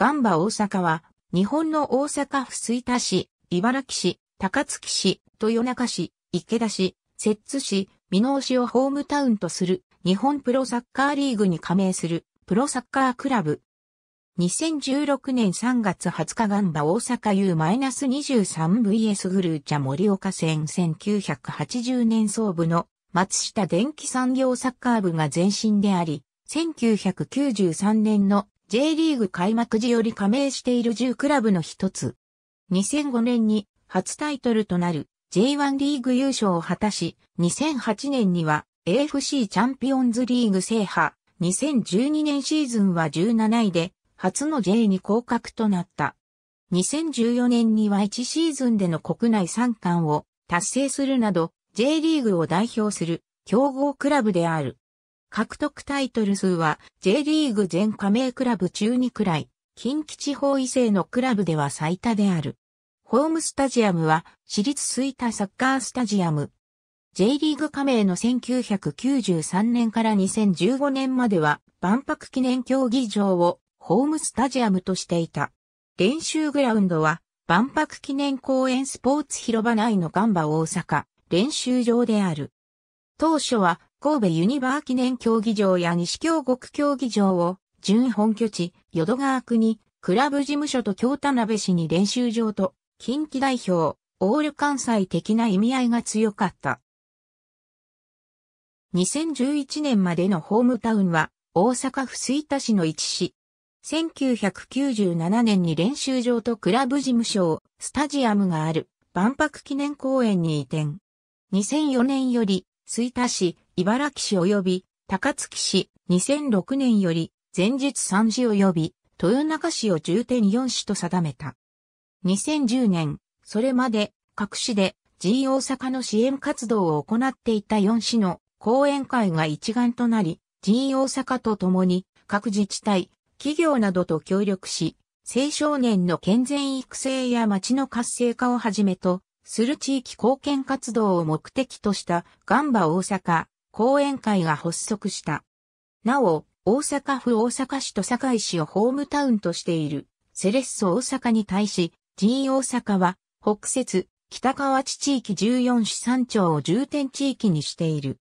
ガンバ大阪は、日本の大阪府吹田市、茨城市、高槻市、豊中市、池田市、摂津市、美濃市をホームタウンとする、日本プロサッカーリーグに加盟する、プロサッカークラブ。2016年3月20日ガンバ大阪 U-23VS グルーチャ森岡戦1980年総部の松下電機産業サッカー部が前身であり、1993年の J リーグ開幕時より加盟している10クラブの一つ。2005年に初タイトルとなる J1 リーグ優勝を果たし、2008年には AFC チャンピオンズリーグ制覇、2012年シーズンは17位で、初の J に降格となった。2014年には1シーズンでの国内3冠を達成するなど、J リーグを代表する強豪クラブである。獲得タイトル数は J リーグ全加盟クラブ中2くらい、近畿地方異性のクラブでは最多である。ホームスタジアムは私立吹田サッカースタジアム。J リーグ加盟の1993年から2015年までは万博記念競技場をホームスタジアムとしていた。練習グラウンドは万博記念公園スポーツ広場内のガンバ大阪練習場である。当初は神戸ユニバー記念競技場や西京極競技場を、準本拠地、淀川区に、クラブ事務所と京田辺市に練習場と、近畿代表、オール関西的な意味合いが強かった。2011年までのホームタウンは、大阪府吹田市の一市。1997年に練習場とクラブ事務所を、スタジアムがある、万博記念公園に移転。2004年より、吹田市、茨城市及び高槻市、2006年より前日3市及び豊中市を重点4市と定めた。2010年、それまで各市で G 大阪の支援活動を行っていた4市の講演会が一丸となり、G 大阪と共に各自治体、企業などと協力し、青少年の健全育成や町の活性化をはじめとする地域貢献活動を目的としたガンバ大阪講演会が発足した。なお、大阪府大阪市と堺市をホームタウンとしているセレッソ大阪に対し、G 大阪は北節、北河内地域14市3町を重点地域にしている。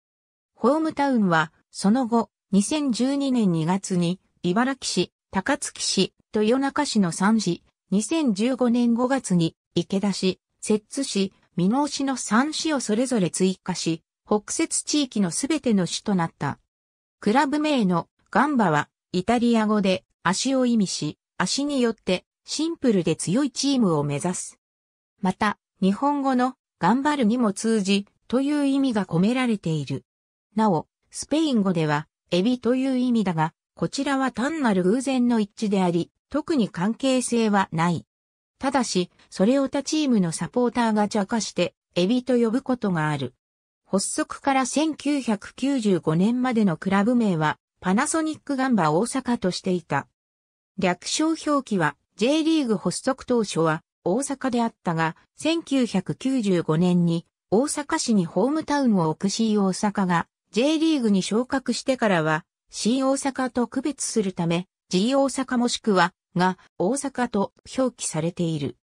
ホームタウンは、その後、2012年2月に、茨城市、高槻市、豊中市の3市、2015年5月に、池田市、摂津市、美濃市の3市をそれぞれ追加し、北摂地域のすべての市となった。クラブ名のガンバは、イタリア語で足を意味し、足によってシンプルで強いチームを目指す。また、日本語の頑張るにも通じという意味が込められている。なお、スペイン語ではエビという意味だが、こちらは単なる偶然の一致であり、特に関係性はない。ただし、それを他チームのサポーターが茶化して、エビと呼ぶことがある。発足から1995年までのクラブ名は、パナソニックガンバ大阪としていた。略称表記は、J リーグ発足当初は、大阪であったが、1995年に、大阪市にホームタウンを置く C 大阪が、J リーグに昇格してからは、C 大阪と区別するため、G 大阪もしくはが大阪と表記されている。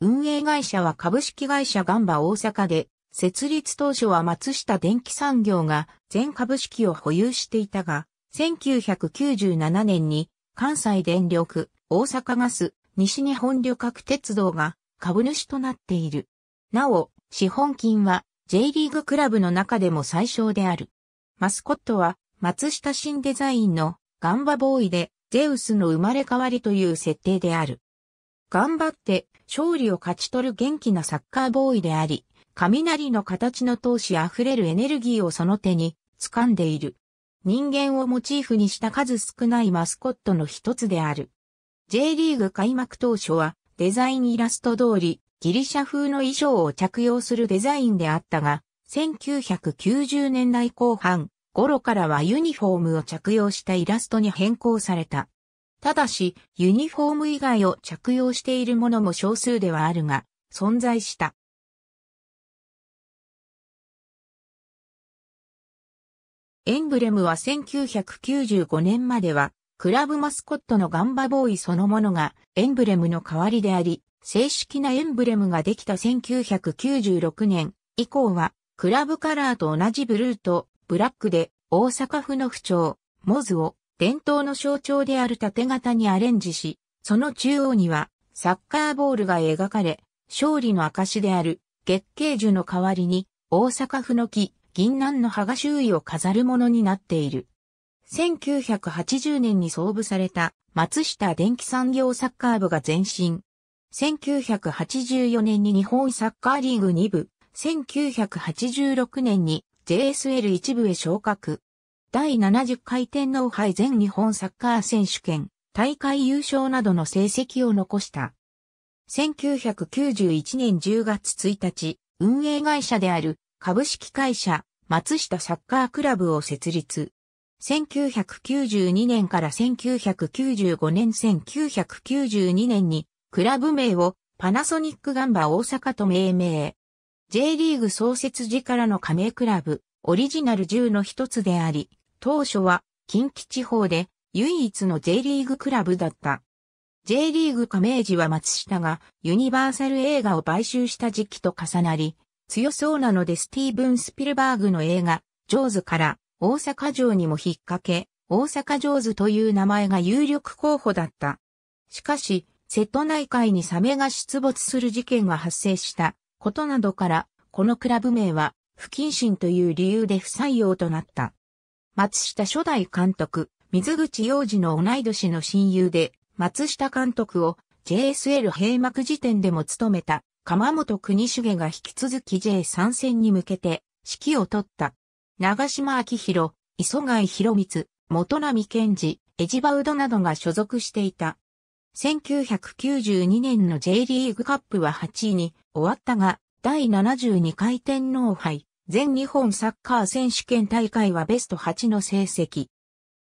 運営会社は株式会社ガンバ大阪で、設立当初は松下電機産業が全株式を保有していたが、1997年に関西電力、大阪ガス、西日本旅客鉄道が株主となっている。なお、資本金は J リーグクラブの中でも最小である。マスコットは松下新デザインのガンバボーイでゼウスの生まれ変わりという設定である。頑張って勝利を勝ち取る元気なサッカーボーイであり、雷の形の闘志あふれるエネルギーをその手に掴んでいる。人間をモチーフにした数少ないマスコットの一つである。J リーグ開幕当初はデザインイラスト通りギリシャ風の衣装を着用するデザインであったが、1990年代後半、頃からはユニフォームを着用したイラストに変更された。ただし、ユニフォーム以外を着用しているものも少数ではあるが、存在した。エンブレムは1995年までは、クラブマスコットのガンバボーイそのものがエンブレムの代わりであり、正式なエンブレムができた1996年以降は、クラブカラーと同じブルーとブラックで大阪府の府庁、モズを伝統の象徴である縦型にアレンジし、その中央にはサッカーボールが描かれ、勝利の証である月桂樹の代わりに大阪府の木、銀杏の葉が周囲を飾るものになっている。1980年に創部された松下電気産業サッカー部が前身。1984年に日本サッカーリーグ2部、1986年に JSL 一部へ昇格。第70回天皇杯全日本サッカー選手権、大会優勝などの成績を残した。1991年10月1日、運営会社である株式会社松下サッカークラブを設立。1992年から1995年1992年にクラブ名をパナソニックガンバ大阪と命名。J リーグ創設時からの加盟クラブ、オリジナル10の一つであり、当初は近畿地方で唯一の J リーグクラブだった。J リーグ加盟時は松下がユニバーサル映画を買収した時期と重なり、強そうなのでスティーブン・スピルバーグの映画、ジョーズから大阪城にも引っ掛け、大阪ジョーズという名前が有力候補だった。しかし、瀬戸内海にサメが出没する事件が発生したことなどから、このクラブ名は不謹慎という理由で不採用となった。松下初代監督、水口洋二の同い年の親友で、松下監督を JSL 閉幕時点でも務めた、鎌本国重が引き続き J 参戦に向けて、指揮を取った。長島明宏、磯貝博光、元波健治、エジバウドなどが所属していた。1992年の J リーグカップは8位に終わったが、第72回天皇杯、全日本サッカー選手権大会はベスト8の成績。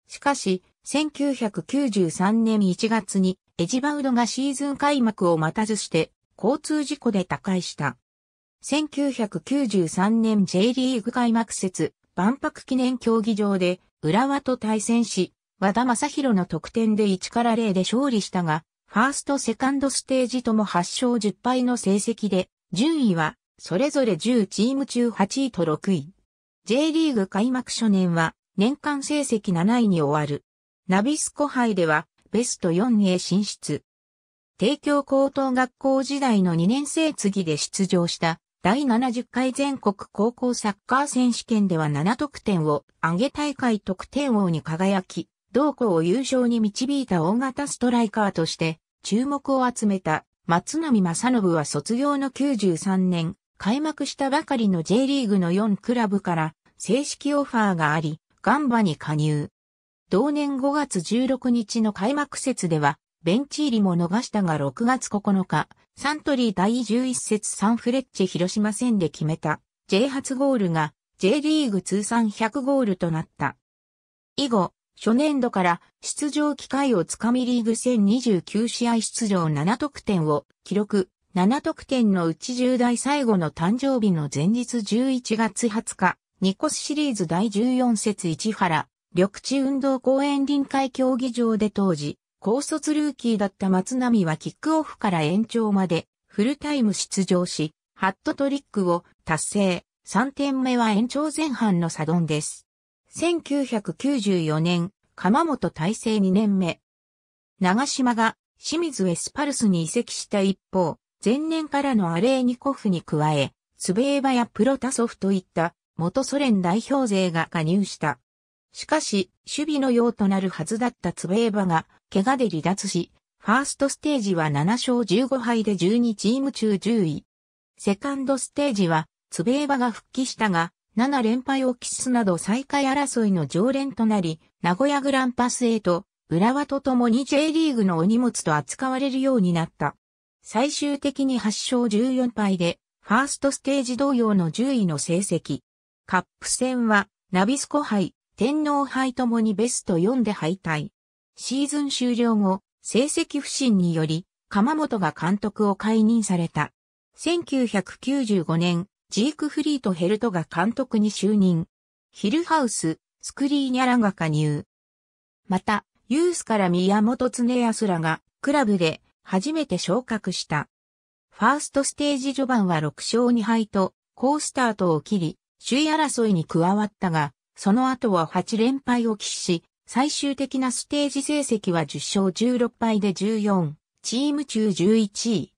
しかし、1993年1月にエジバウドがシーズン開幕を待たずして交通事故で他界した。1993年 J リーグ開幕節万博記念競技場で浦和と対戦し、和田正宏の得点で1から0で勝利したが、ファーストセカンドステージとも8勝10敗の成績で、順位はそれぞれ10チーム中8位と6位。J リーグ開幕初年は年間成績7位に終わる。ナビスコ杯ではベスト4へ進出。帝京高等学校時代の2年生次で出場した第70回全国高校サッカー選手権では7得点を上げ大会得点王に輝き、同校を優勝に導いた大型ストライカーとして注目を集めた松波正信は卒業の93年、開幕したばかりの J リーグの4クラブから正式オファーがあり、ガンバに加入。同年5月16日の開幕節では、ベンチ入りも逃したが6月9日、サントリー第11節サンフレッチェ広島戦で決めた J 8ゴールが J リーグ通算100ゴールとなった。以後、初年度から出場機会をつかみリーグ戦29試合出場7得点を記録。7得点のうち10代最後の誕生日の前日11月20日、ニコスシリーズ第14節市原、緑地運動公園臨海競技場で当時、高卒ルーキーだった松並はキックオフから延長までフルタイム出場し、ハットトリックを達成。3点目は延長前半のサドンです。1994年、鎌本体制2年目。長島が清水エスパルスに移籍した一方、前年からのアレーニコフに加え、ツベーバやプロタソフといった元ソ連代表勢が加入した。しかし、守備のようとなるはずだったツベーバが、怪我で離脱し、ファーストステージは7勝15敗で12チーム中10位。セカンドステージは、ツベーバが復帰したが、7連敗を喫すなど最下位争いの常連となり、名古屋グランパスへと、浦和と共に J リーグのお荷物と扱われるようになった。最終的に8勝14敗で、ファーストステージ同様の10位の成績。カップ戦は、ナビスコ杯、天皇杯ともにベスト4で敗退。シーズン終了後、成績不振により、鎌本が監督を解任された。1995年、ジークフリート・ヘルトが監督に就任。ヒルハウス、スクリーニャラが加入。また、ユースから宮本常康らが、クラブで、初めて昇格した。ファーストステージ序盤は6勝2敗と、好スタートを切り、首位争いに加わったが、その後は8連敗を喫し、最終的なステージ成績は10勝16敗で14、チーム中11位。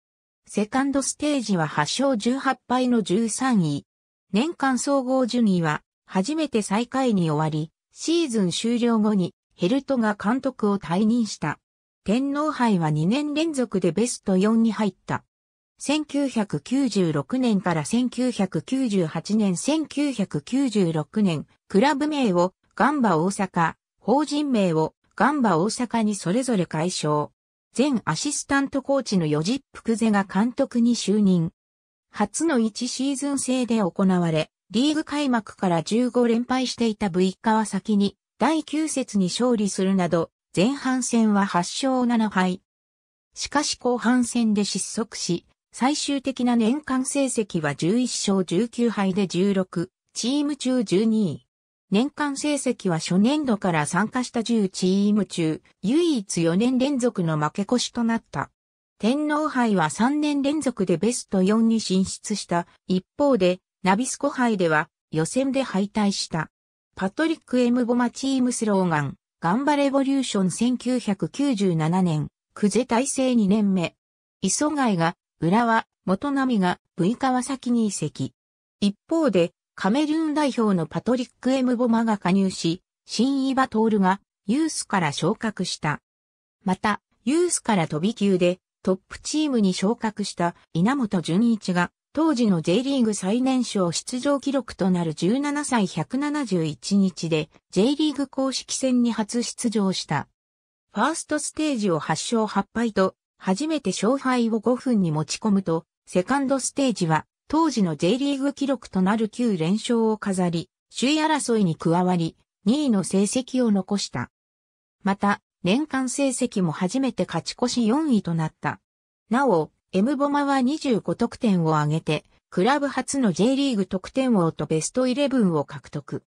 セカンドステージは8勝18敗の13位。年間総合順位は初めて最下位に終わり、シーズン終了後にヘルトが監督を退任した。天皇杯は2年連続でベスト4に入った。1996年から1998年1996年、クラブ名をガンバ大阪、法人名をガンバ大阪にそれぞれ解消。前アシスタントコーチのヨジップクゼが監督に就任。初の1シーズン制で行われ、リーグ開幕から15連敗していた V 川先に第9節に勝利するなど、前半戦は8勝7敗。しかし後半戦で失速し、最終的な年間成績は11勝19敗で16、チーム中12位。年間成績は初年度から参加した10チーム中、唯一4年連続の負け越しとなった。天皇杯は3年連続でベスト4に進出した一方で、ナビスコ杯では予選で敗退した。パトリック・エムボマチームスローガン、ガンバレボリューション1997年、クゼ体制2年目。磯貝が、浦和、元波が V 川崎に移籍。一方で、カメルーン代表のパトリック・エムボマが加入し、新トー徹がユースから昇格した。また、ユースから飛び級でトップチームに昇格した稲本淳一が当時の J リーグ最年少出場記録となる17歳171日で J リーグ公式戦に初出場した。ファーストステージを8勝8敗と初めて勝敗を5分に持ち込むと、セカンドステージは当時の J リーグ記録となる9連勝を飾り、首位争いに加わり、2位の成績を残した。また、年間成績も初めて勝ち越し4位となった。なお、エムボマは25得点を挙げて、クラブ初の J リーグ得点王とベストイレブンを獲得。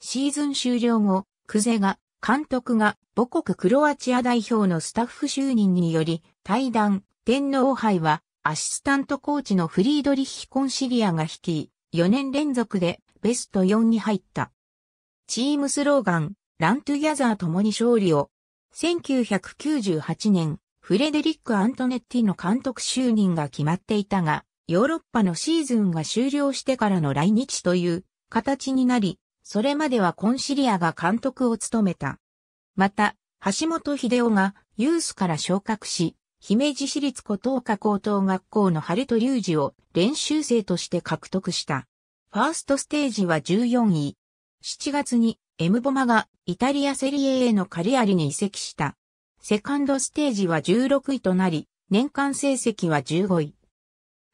シーズン終了後、クゼが、監督が母国クロアチア代表のスタッフ就任により、対談、天皇杯はアシスタントコーチのフリードリッヒ・コンシリアが率い、4年連続でベスト4に入った。チームスローガン、ラントゥギャザー共に勝利を、1998年、フレデリック・アントネッティの監督就任が決まっていたが、ヨーロッパのシーズンが終了してからの来日という形になり、それまではコンシリアが監督を務めた。また、橋本秀夫がユースから昇格し、姫路市立古東科高等学校の春と隆二を練習生として獲得した。ファーストステージは14位。7月にエムボマがイタリアセリエへのカリアリに移籍した。セカンドステージは16位となり、年間成績は15位。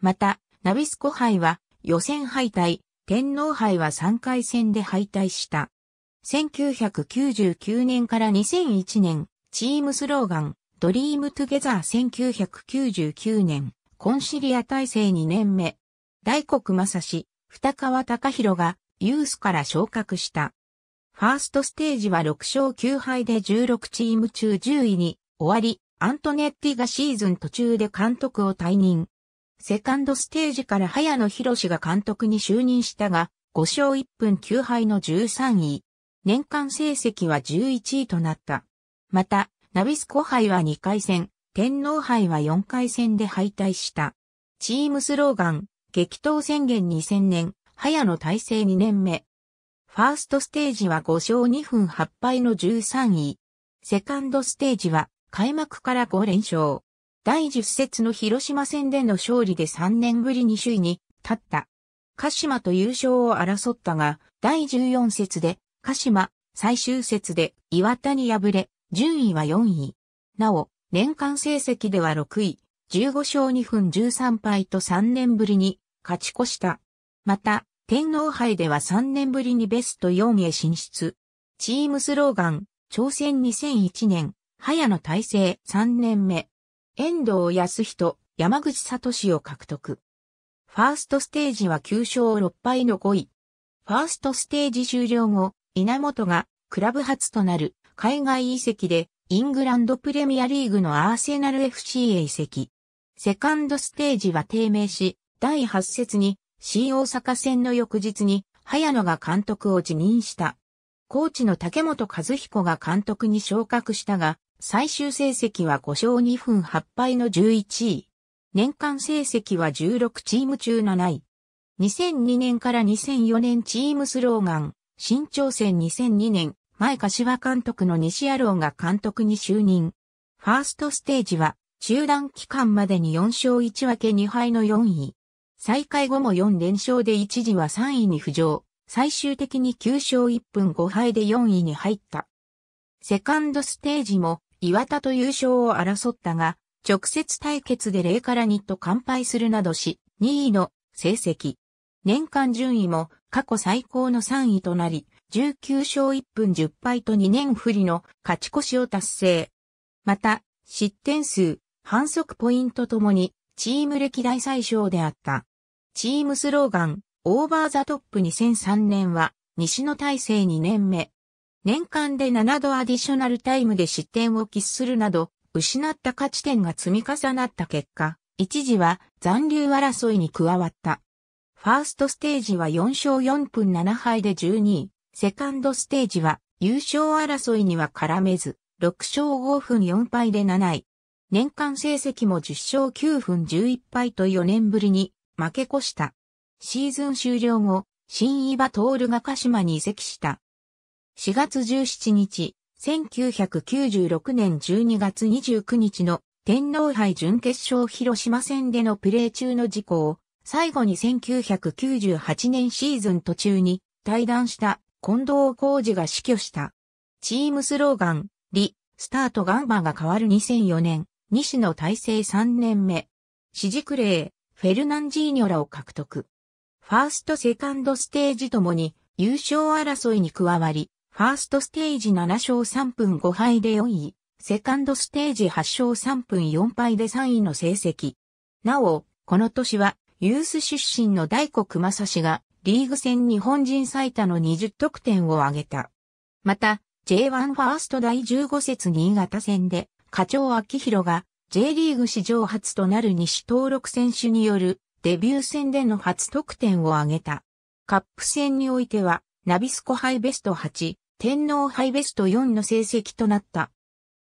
また、ナビスコ杯は予選敗退、天皇杯は3回戦で敗退した。1999年から2001年、チームスローガン、ドリームトゥゲザー1999年、コンシリア体制2年目、大黒正史、二川隆弘が、ユースから昇格した。ファーストステージは6勝9敗で16チーム中10位に終わり、アントネッティがシーズン途中で監督を退任。セカンドステージから早野博が監督に就任したが、5勝1分9敗の13位。年間成績は11位となった。また、ナビスコ杯は2回戦、天皇杯は4回戦で敗退した。チームスローガン、激闘宣言2000年、早野体制2年目。ファーストステージは5勝2分8敗の13位。セカンドステージは開幕から5連勝。第10節の広島戦での勝利で3年ぶりに首位に立った。鹿島と優勝を争ったが、第14節で鹿島、最終節で岩田に敗れ、順位は4位。なお、年間成績では6位、15勝2分13敗と3年ぶりに勝ち越した。また、天皇杯では3年ぶりにベスト4へ進出。チームスローガン、挑戦2001年、早野大制3年目。遠藤康人、山口聡を獲得。ファーストステージは9勝6敗の5位。ファーストステージ終了後、稲本がクラブ初となる海外移籍でイングランドプレミアリーグのアーセナル FC へ移籍。セカンドステージは低迷し、第8節に新大阪戦の翌日に早野が監督を辞任した。コーチの竹本和彦が監督に昇格したが、最終成績は5勝2分8敗の11位。年間成績は16チーム中7位。2002年から2004年チームスローガン、新挑戦2002年、前柏監督の西野郎が監督に就任。ファーストステージは、中断期間までに4勝1分け2敗の4位。再開後も4連勝で一時は3位に浮上。最終的に9勝1分5敗で4位に入った。セカンドステージも岩田と優勝を争ったが、直接対決で0から2と完敗するなどし、2位の成績。年間順位も過去最高の3位となり、19勝1分10敗と2年不利の勝ち越しを達成。また、失点数、反則ポイントともに、チーム歴代最小であった。チームスローガン、オーバーザトップ2003年は、西の大成2年目。年間で7度アディショナルタイムで失点を喫するなど、失った勝ち点が積み重なった結果、一時は残留争いに加わった。ファーストステージは4勝4分7敗で12位、セカンドステージは優勝争いには絡めず、6勝5分4敗で7位。年間成績も10勝9分11敗と4年ぶりに負け越した。シーズン終了後、新岩徹が鹿島に移籍した。4月17日、1996年12月29日の天皇杯準決勝広島戦でのプレー中の事故を最後に1998年シーズン途中に対談した近藤浩二が死去した。チームスローガン、リ、スタートガンバが変わる2004年、西野大成3年目。指示クレー、フェルナンジーニョラを獲得。ファーストセカンドステージともに優勝争いに加わり、ファーストステージ7勝3分5敗で4位、セカンドステージ8勝3分4敗で3位の成績。なお、この年は、ユース出身の大黒正氏がリーグ戦日本人最多の20得点を挙げた。また、J1 ファースト第15節新潟戦で、課長秋広が J リーグ史上初となる西登録選手によるデビュー戦での初得点を挙げた。カップ戦においては、ナビスコハイベスト8、天皇ハイベスト4の成績となった。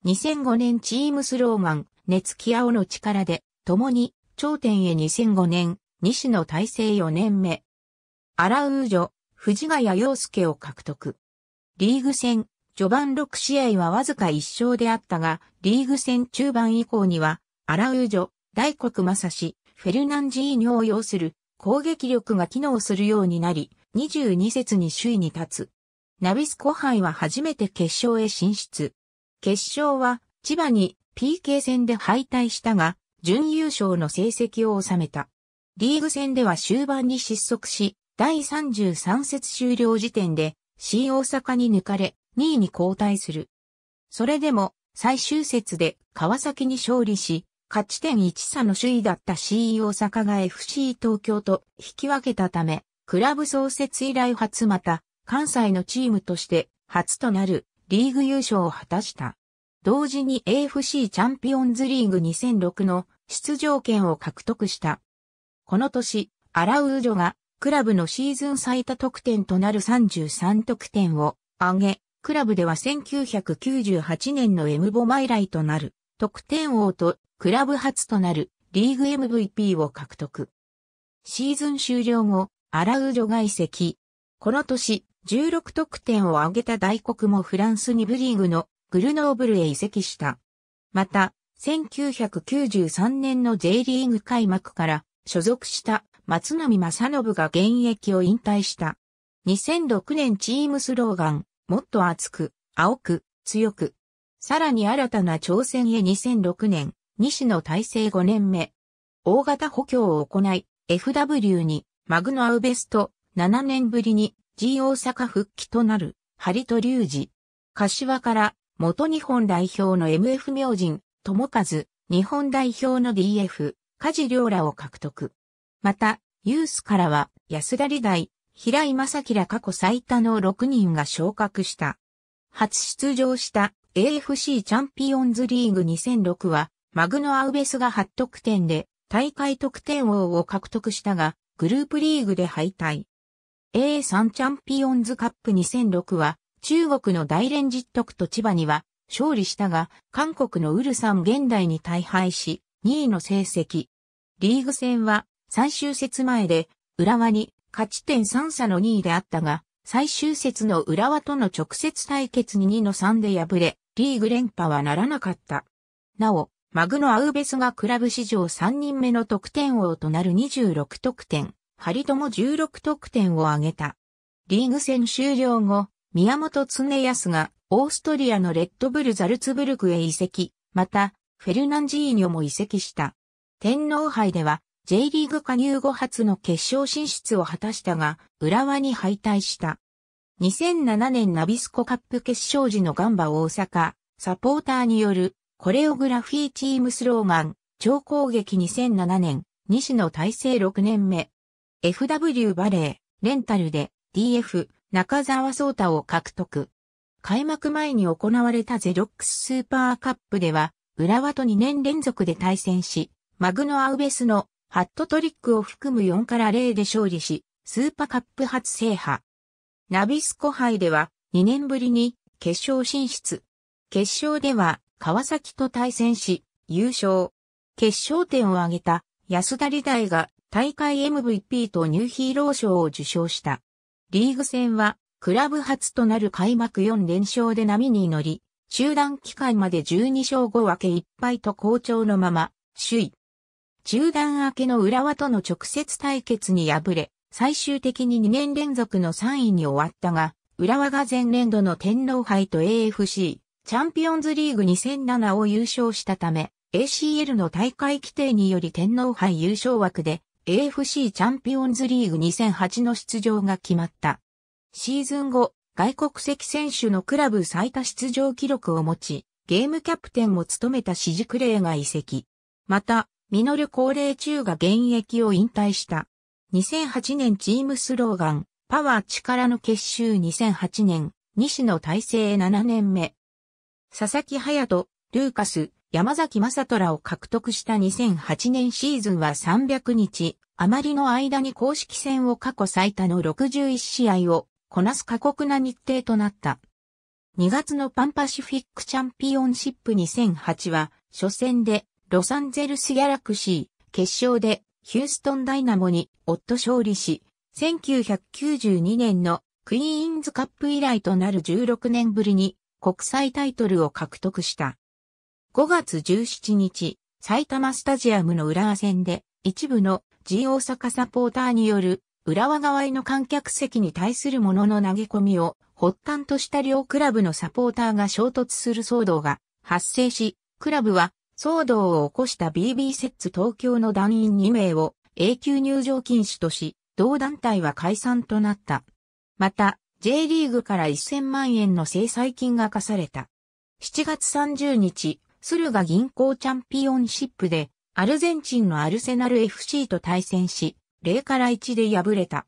2005年チームスローマン、熱気青の力で、共に頂点へ2005年、西野体制4年目、アラウージョ、藤ヶ谷陽介を獲得。リーグ戦、序盤6試合はわずか1勝であったが、リーグ戦中盤以降には、アラウージョ、大黒正史、フェルナンジーニョを要する攻撃力が機能するようになり、22節に首位に立つ。ナビスコ杯は初めて決勝へ進出。決勝は千葉に PK 戦で敗退したが、準優勝の成績を収めた。リーグ戦では終盤に失速し、第33節終了時点で C 大阪に抜かれ2位に交代する。それでも最終節で川崎に勝利し、勝ち点1差の首位だった C 大阪が FC 東京と引き分けたため、クラブ創設以来初また関西のチームとして初となるリーグ優勝を果たした。同時に AFC チャンピオンズリーグ2006の出場権を獲得した。この年、アラウージョがクラブのシーズン最多得点となる33得点を挙げ、クラブでは1998年のエムボマイライとなる得点王とクラブ初となるリーグ MVP を獲得。シーズン終了後、アラウジョ外籍。この年、16得点を挙げた大国もフランス2部リーグのグルノーブルへ移籍した。また、1993年の J リーグ開幕から所属した松並正信が現役を引退した。2006年チームスローガン、もっと熱く、青く、強く。さらに新たな挑戦へ2006年、西野体制5年目。大型補強を行い、FW にマグノアウベスト、7年ぶりに G 大阪復帰となる、ハリリュージ。柏から元日本代表の MF 明神、友和、日本代表の DF、梶良らを獲得。また、ユースからは安田理大、平井正輝ら過去最多の6人が昇格した。初出場した AFC チャンピオンズリーグ2006は、マグノアウベスが8得点で大会得点王を獲得したが、グループリーグで敗退。A3 チャンピオンズカップ2006は、中国の大連実徳と千葉には勝利したが、韓国のウルサン現代に大敗し、2位の成績。リーグ戦は最終節前で、浦和に勝ち点3差の2位であったが、最終節の浦和との直接対決に2の3で敗れ、リーグ連覇はならなかった。なお、マグノ・アウベスがクラブ史上3人目の得点王となる26得点、ハリトも16得点を挙げた。リーグ戦終了後、宮本恒康がオーストリアのレッドブル・ザルツブルクへ移籍、また、フェルナンジーニョも移籍した。天皇杯では、J リーグ加入後初の決勝進出を果たしたが、浦和に敗退した。2007年ナビスコカップ決勝時のガンバ大阪、サポーターによる、コレオグラフィーチームスローガン、超攻撃2007年、西野体制6年目。FW バレー、レンタルで、DF、中澤聡太を獲得。開幕前に行われたゼロックススーパーカップでは、浦和と2年連続で対戦し、マグノアウベスのハットトリックを含む4から0で勝利し、スーパーカップ初制覇。ナビスコ杯では2年ぶりに決勝進出。決勝では川崎と対戦し、優勝。決勝点を挙げた安田理大が大会 MVP とニューヒーロー賞を受賞した。リーグ戦はクラブ初となる開幕4連勝で波に乗り、集団機会まで12勝5分け1敗と好調のまま、首位。中断明けの浦和との直接対決に敗れ、最終的に2年連続の3位に終わったが、浦和が前年度の天皇杯と AFC、チャンピオンズリーグ2007を優勝したため、ACL の大会規定により天皇杯優勝枠で AFC チャンピオンズリーグ2008の出場が決まった。シーズン後、外国籍選手のクラブ最多出場記録を持ち、ゲームキャプテンも務めたシジクレイが移籍。また、ミノル高齢中が現役を引退した。2008年チームスローガン、パワー力の結集2008年、西野体制7年目。佐々木隼人、ルーカス、山崎正人らを獲得した2008年シーズンは300日、余りの間に公式戦を過去最多の61試合をこなす過酷な日程となった。2月のパンパシフィックチャンピオンシップ2008は、初戦でロサンゼルスギャラクシー、決勝でヒューストンダイナモに夫勝利し、1992年のクイーンズカップ以来となる16年ぶりに国際タイトルを獲得した。5月17日、埼玉スタジアムの浦和戦で一部の G 大阪サポーターによる浦和側への観客席に対するものの投げ込みを発端とした両クラブのサポーターが衝突する騒動が発生し、クラブは騒動を起こした BB セッツ東京の団員2名を永久入場禁止とし、同団体は解散となった。また、J リーグから1000万円の制裁金が課された。7月30日、駿河銀行チャンピオンシップで、アルゼンチンのアルセナル FC と対戦し、0から1で敗れた。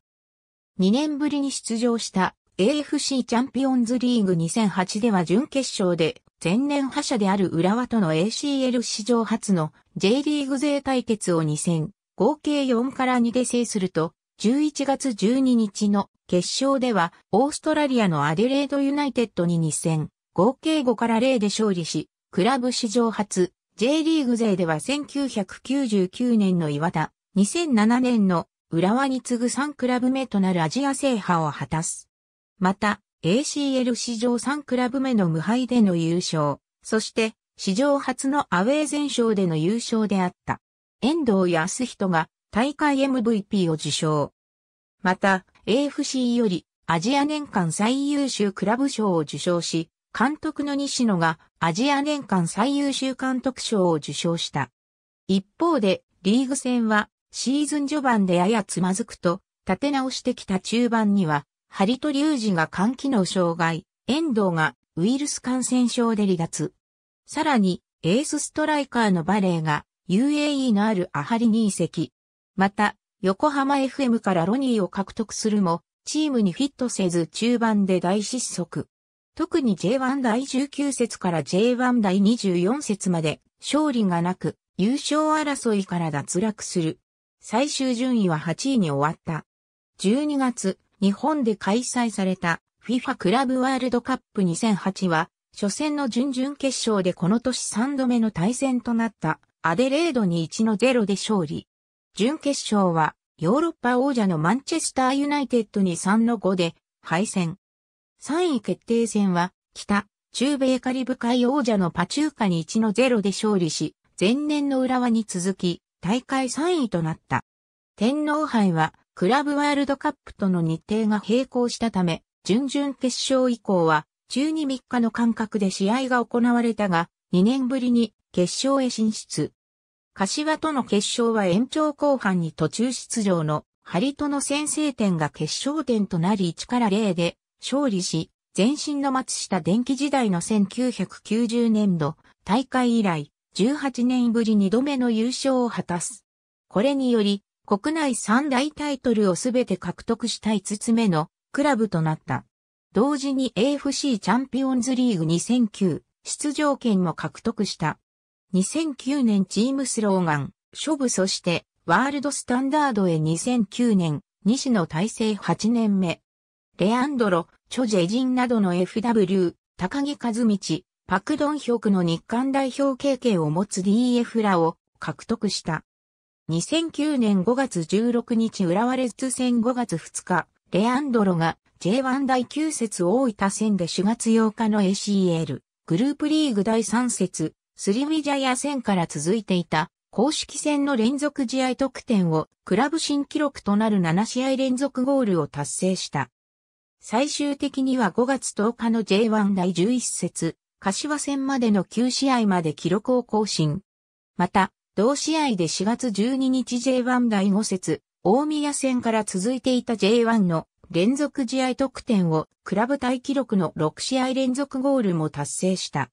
2年ぶりに出場した AFC チャンピオンズリーグ2008では準決勝で前年覇者である浦和との ACL 史上初の J リーグ勢対決を2戦、合計4から2で制すると、11月12日の決勝では、オーストラリアのアデレードユナイテッドに2戦、合計5から0で勝利し、クラブ史上初、J リーグ勢では1999年の岩田、2007年の浦和に次ぐ3クラブ目となるアジア制覇を果たす。また、ACL 史上3クラブ目の無敗での優勝、そして史上初のアウェー全勝での優勝であった。遠藤康人が大会 MVP を受賞。また、AFC よりアジア年間最優秀クラブ賞を受賞し、監督の西野がアジア年間最優秀監督賞を受賞した。一方で、リーグ戦はシーズン序盤でややつまずくと、立て直してきた中盤には、ハリトリュージが肝機能障害、遠藤がウイルス感染症で離脱。さらに、エースストライカーのバレーが UAE のあるアハリに移籍。また、横浜 FM からロニーを獲得するも、チームにフィットせず中盤で大失速。特に J1 第19節から J1 第24節まで勝利がなく、優勝争いから脱落する。最終順位は8位に終わった。12月、日本で開催された FIFA クラブワールドカップ2008は、初戦の準々決勝でこの年3度目の対戦となったアデレードに1の0で勝利。準決勝はヨーロッパ王者のマンチェスターユナイテッドに3の5で敗戦。3位決定戦は北、中米カリブ海王者のパチューカに1の0で勝利し、前年の浦和に続き大会3位となった。天皇杯はクラブワールドカップとの日程が並行したため、準々決勝以降は、中に3日の間隔で試合が行われたが、2年ぶりに決勝へ進出。柏との決勝は延長後半に途中出場の張戸の先制点が決勝点となり1から0で勝利し、前身の松下電気時代の1990年度大会以来18年ぶり2度目の優勝を果たす。これにより国内三大タイトルをすべて獲得した5つ目のクラブとなった。同時に AFC チャンピオンズリーグ2009出場権も獲得した。2009年チームスローガン、勝負そしてワールドスタンダードへ2009年、西野大成8年目。レアンドロ、チョジェジンなどの FW、高木和道、パクドンヒョクの日韓代表経験を持つ DF らを獲得した。2009年5月16日浦和レッズ戦5月2日、レアンドロが J1 第9節大分戦で4月8日の ACL、グループリーグ第3節、スリミジャヤ戦から続いていた公式戦の連続試合得点をクラブ新記録となる7試合連続ゴールを達成した。最終的には5月10日の J1 第11節、柏戦までの9試合まで記録を更新。また、同試合で4月12日 J1 第5節、大宮戦から続いていた J1 の連続試合得点をクラブ大記録の6試合連続ゴールも達成した。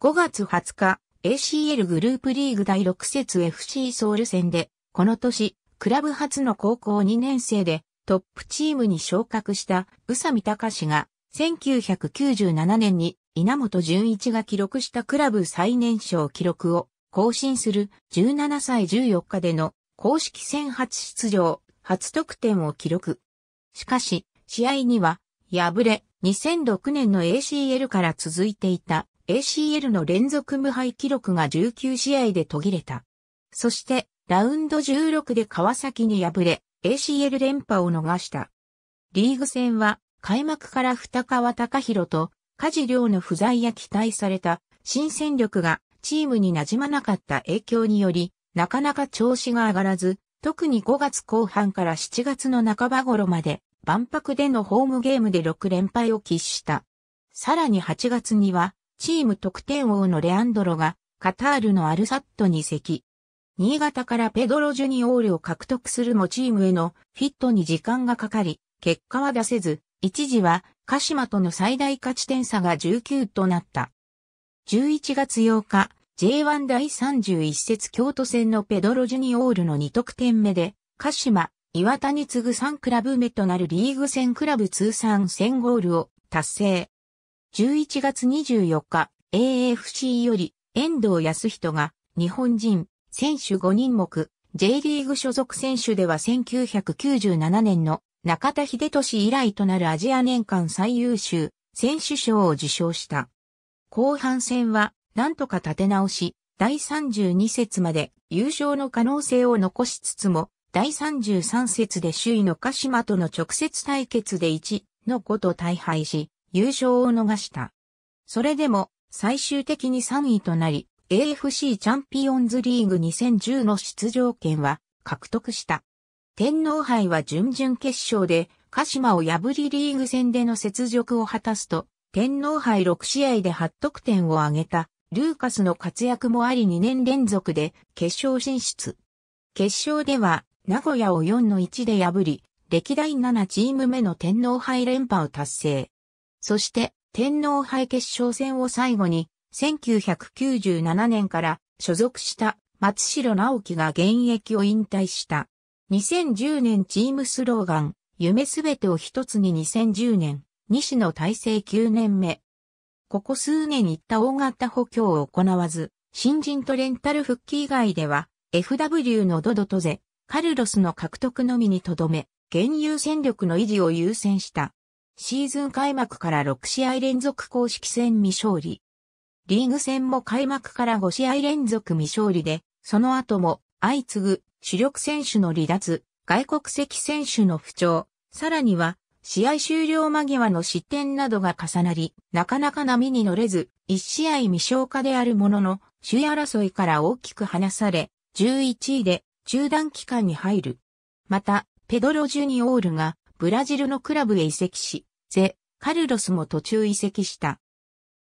5月20日、ACL グループリーグ第6節 FC ソウル戦で、この年、クラブ初の高校2年生でトップチームに昇格した宇佐美隆が、1997年に稲本純一が記録したクラブ最年少記録を更新する17歳14日での公式戦初出場、初得点を記録。しかし、試合には敗れ、2006年の ACL から続いていた ACL の連続無敗記録が19試合で途切れた。そして、ラウンド16で川崎に敗れ、ACL 連覇を逃した。リーグ戦は、開幕から二川隆弘と、梶寮の不在や期待された新戦力がチームに馴染まなかった影響により、なかなか調子が上がらず、特に5月後半から7月の半ば頃まで、万博でのホームゲームで6連敗を喫した。さらに8月には、チーム得点王のレアンドロが、カタールのアルサットに席。新潟からペドロ・ジュニオールを獲得するもチームへのフィットに時間がかかり、結果は出せず、一時は鹿島との最大勝ち点差が19となった。11月8日、J1 第31節京都戦のペドロ・ジュニオールの2得点目で、鹿島、岩田に次ぐ3クラブ目となるリーグ戦クラブ通算1000ゴールを達成。11月24日、AFC より遠藤康人が日本人選手5人目、J リーグ所属選手では1997年の中田秀俊以来となるアジア年間最優秀選手賞を受賞した。後半戦は、なんとか立て直し、第32節まで優勝の可能性を残しつつも、第33節で首位の鹿島との直接対決で1の5と大敗し、優勝を逃した。それでも、最終的に3位となり、AFC チャンピオンズリーグ2010の出場権は獲得した。天皇杯は準々決勝で、鹿島を破りリーグ戦での雪辱を果たすと、天皇杯6試合で8得点を挙げた、ルーカスの活躍もあり2年連続で決勝進出。決勝では、名古屋を4の1で破り、歴代7チーム目の天皇杯連覇を達成。そして、天皇杯決勝戦を最後に、1997年から所属した松代直樹が現役を引退した。2010年チームスローガン、夢すべてを一つに2010年、西野体制9年目。ここ数年行った大型補強を行わず、新人とレンタル復帰以外では、FW のドドとゼ、カルロスの獲得のみにとどめ、現有戦力の維持を優先した。シーズン開幕から6試合連続公式戦未勝利。リーグ戦も開幕から5試合連続未勝利で、その後も相次ぐ主力選手の離脱、外国籍選手の不調、さらには試合終了間際の失点などが重なり、なかなか波に乗れず、1試合未消化であるものの、首位争いから大きく離され、11位で中断期間に入る。また、ペドロ・ジュニオールがブラジルのクラブへ移籍し、ゼ・カルロスも途中移籍した。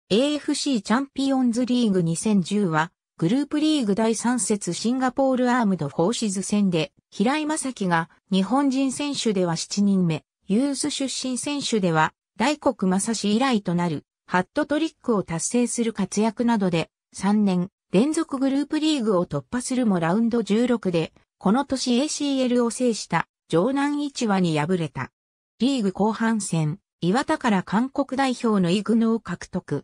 AFC チャンピオンズリーグ2010は、グループリーグ第3節シンガポールアームドフォーシズ戦で、平井正樹が日本人選手では7人目、ユース出身選手では、大黒正史以来となる、ハットトリックを達成する活躍などで、3年連続グループリーグを突破するもラウンド16で、この年 ACL を制した、城南一和に敗れた。リーグ後半戦、岩田から韓国代表のイグノを獲得。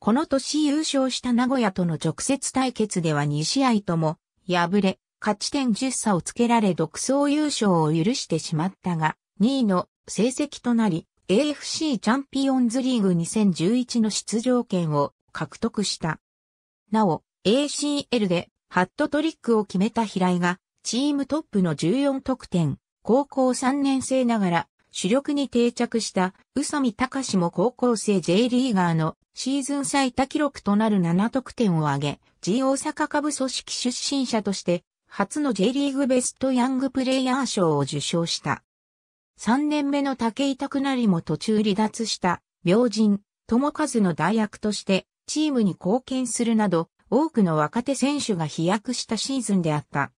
この年優勝した名古屋との直接対決では2試合とも敗れ、勝ち点10差をつけられ独走優勝を許してしまったが、2位の成績となり、AFC チャンピオンズリーグ2011の出場権を獲得した。なお、ACL でハットトリックを決めた平井が、チームトップの14得点、高校3年生ながら主力に定着した宇佐美隆も高校生 J リーガーのシーズン最多記録となる7得点を挙げ、G 大阪株組織出身者として初の J リーグベストヤングプレイヤー賞を受賞した。3年目の武井拓成も途中離脱した病人、友和の代役としてチームに貢献するなど多くの若手選手が飛躍したシーズンであった。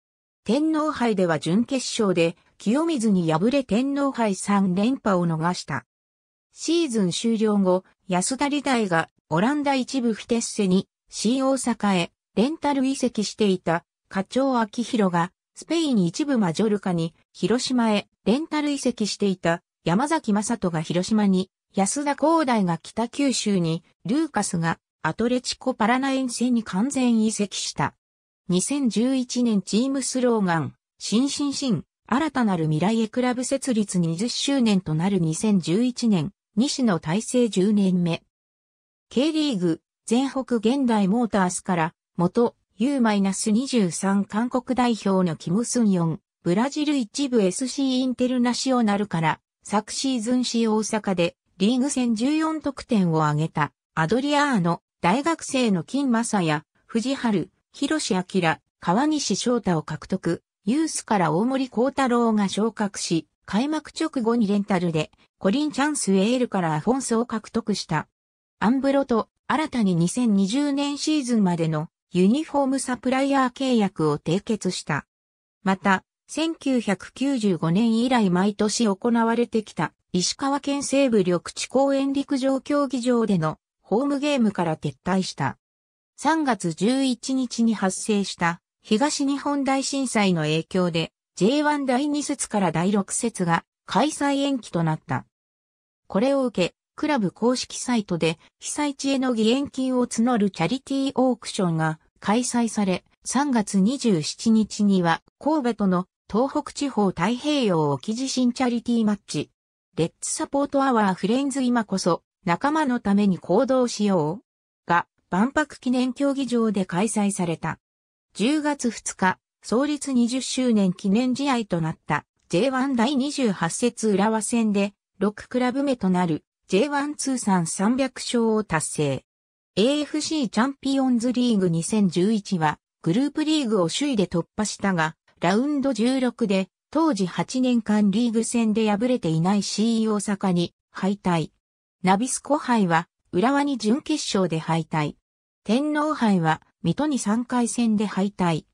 天皇杯では準決勝で清水に敗れ天皇杯3連覇を逃した。シーズン終了後、安田理大がオランダ一部フテッセに新大阪へレンタル移籍していた課長秋広がスペイン一部マジョルカに広島へレンタル移籍していた山崎正人が広島に、安田光大が北九州に、ルーカスがアトレチコパラナエンセに完全移籍した。2011年チームスローガン、新新新、新たなる未来へクラブ設立20周年となる2011年、西野体制10年目。K リーグ、全北現代モータースから、元 U-23 韓国代表のキム・スンヨン、ブラジル一部 SC インテルナシオナルから、昨シーズン市大阪でリーグ戦14得点を挙げた、アドリアーノ、大学生の金正也、藤春、広志明、川西翔太を獲得、ユースから大森幸太郎が昇格し、開幕直後にレンタルで、コリンチャンスエールからアフォンスを獲得した。アンブロと新たに2020年シーズンまでのユニフォームサプライヤー契約を締結した。また、1995年以来毎年行われてきた石川県西部緑地公園陸上競技場でのホームゲームから撤退した。3月11日に発生した東日本大震災の影響で J1 第2節から第6節が開催延期となった。これを受け、クラブ公式サイトで被災地への義援金を募るチャリティーオークションが開催され、3月27日には神戸との東北地方太平洋沖地震チャリティーマッチ。レッツサポートアワーフレンズ今こそ仲間のために行動しようが万博記念競技場で開催された。10月2日、創立20周年記念試合となった J1 第28節浦和戦で6クラブ目となる J1 通算300勝を達成。AFC チャンピオンズリーグ2011はグループリーグを首位で突破したが、ラウンド16で、当時8年間リーグ戦で敗れていない CE 大阪に敗退。ナビスコ杯は、浦和に準決勝で敗退。天皇杯は、水戸に3回戦で敗退。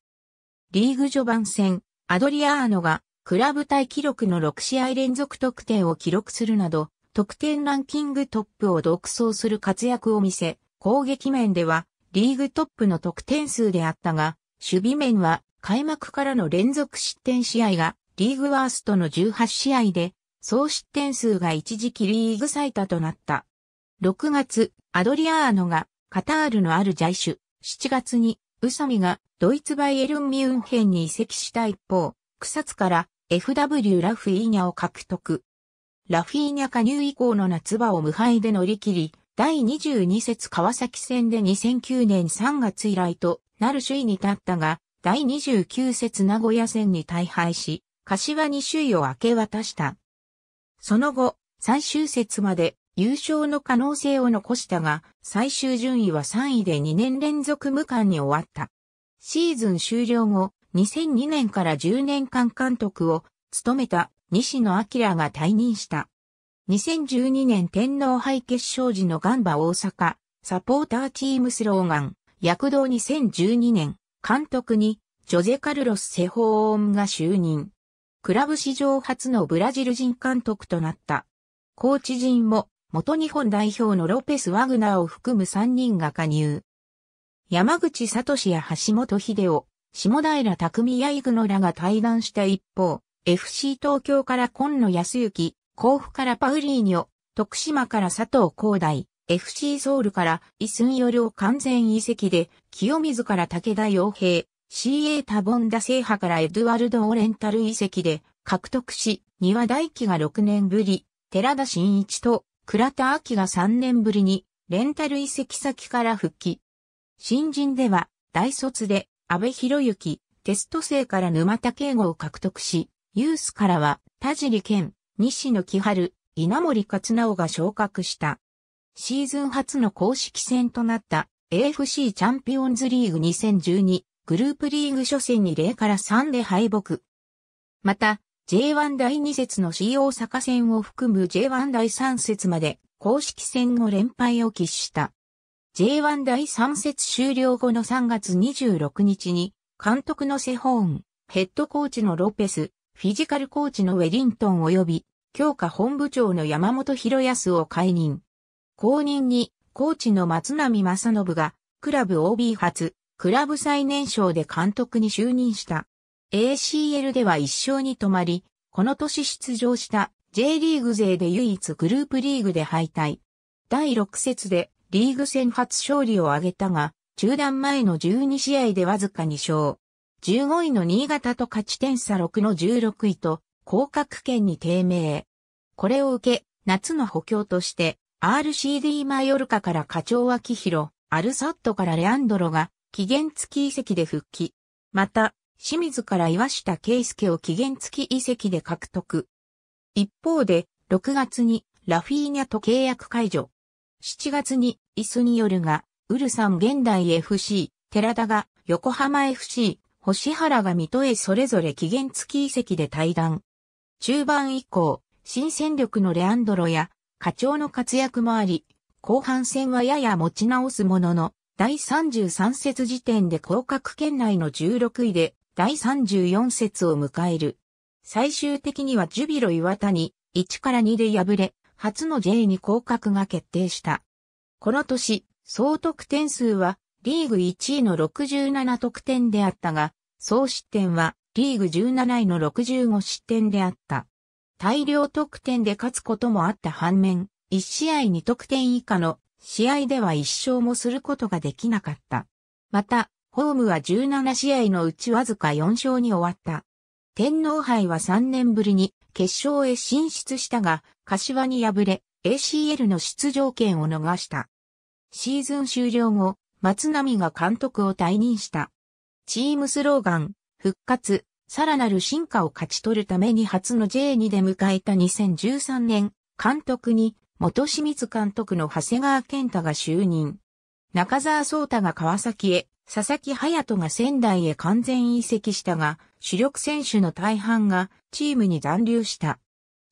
リーグ序盤戦、アドリアーノが、クラブ対記録の6試合連続得点を記録するなど、得点ランキングトップを独走する活躍を見せ、攻撃面では、リーグトップの得点数であったが、守備面は開幕からの連続失点試合がリーグワーストの18試合で、総失点数が一時期リーグ最多となった。6月、アドリアーノがカタールのあるジャイシュ、7月にウサミがドイツバイエルンミュンヘンに移籍した一方、草津から FW ラフィーニャを獲得。ラフィーニャ加入以降の夏場を無敗で乗り切り、第22節川崎戦で2009年3月以来となる首位に立ったが、第29節名古屋戦に大敗し、柏に首位を明け渡した。その後、最終節まで優勝の可能性を残したが、最終順位は3位で2年連続無冠に終わった。シーズン終了後、2002年から10年間監督を務めた西野明が退任した。2012年天皇杯決勝時のガンバ大阪、サポーターチームスローガン、躍動2012年、監督にジョゼ・カルロス・セホーンが就任。クラブ史上初のブラジル人監督となった。コーチ陣も元日本代表のロペス・ワグナーを含む3人が加入。山口聡や橋本秀夫、下平匠やイグノらが対談した一方、FC 東京から今野康幸、甲府からパウリーニョ、徳島から佐藤光大、FC ソウルからイスンヨルを完全移籍で、清水から武田洋平、CA 多ボンダ制覇からエドワルド・オレンタル移籍で獲得し、庭大輝が6年ぶり、寺田真一と倉田明が3年ぶりに、レンタル移籍先から復帰。新人では、大卒で、安倍博之、テスト生から沼田敬吾を獲得し、ユースからは、田尻健、西野木春、稲森勝直が昇格した。シーズン初の公式戦となった AFC チャンピオンズリーグ2012グループリーグ初戦に0から3で敗北。また、J1 第2節の C 大阪戦を含む J1 第3節まで公式戦の連敗を喫した。J1 第3節終了後の3月26日に、監督のセホーン、ヘッドコーチのロペス、フィジカルコーチのウェリントン及び、強化本部長の山本博康を解任。後任に、コーチの松並正信が、クラブ OB 初、クラブ最年少で監督に就任した。ACL では一勝に止まり、この年出場した J リーグ勢で唯一グループリーグで敗退。第6節でリーグ戦初勝利を挙げたが、中断前の12試合でわずか2勝。15位の新潟と勝ち点差6の16位と、降格圏に低迷。これを受け、夏の補強として、RCD マヨルカから課長秋広、アルサットからレアンドロが期限付き遺跡で復帰。また、清水から岩下圭介を期限付き遺跡で獲得。一方で、6月にラフィーニャと契約解除。7月に椅子によるが、ウルサン現代 FC、寺田が横浜 FC、星原が水戸へそれぞれ期限付き遺跡で対談。中盤以降、新戦力のレアンドロや課長の活躍もあり、後半戦はやや持ち直すものの、第33節時点で降格圏内の16位で、第34節を迎える。最終的にはジュビロ岩田に1から2で敗れ、初の J に降格が決定した。この年、総得点数はリーグ1位の67得点であったが、総失点はリーグ17位の65失点であった。大量得点で勝つこともあった反面、1試合2得点以下の試合では1勝もすることができなかった。また、ホームは17試合のうちわずか4勝に終わった。天皇杯は3年ぶりに決勝へ進出したが、柏に敗れ、ACL の出場権を逃した。シーズン終了後、松波が監督を退任した。チームスローガン、復活、さらなる進化を勝ち取るために初の J2 で迎えた2013年、監督に元清水監督の長谷川健太が就任。中澤壮太が川崎へ、佐々木隼人が仙台へ完全移籍したが、主力選手の大半がチームに残留した。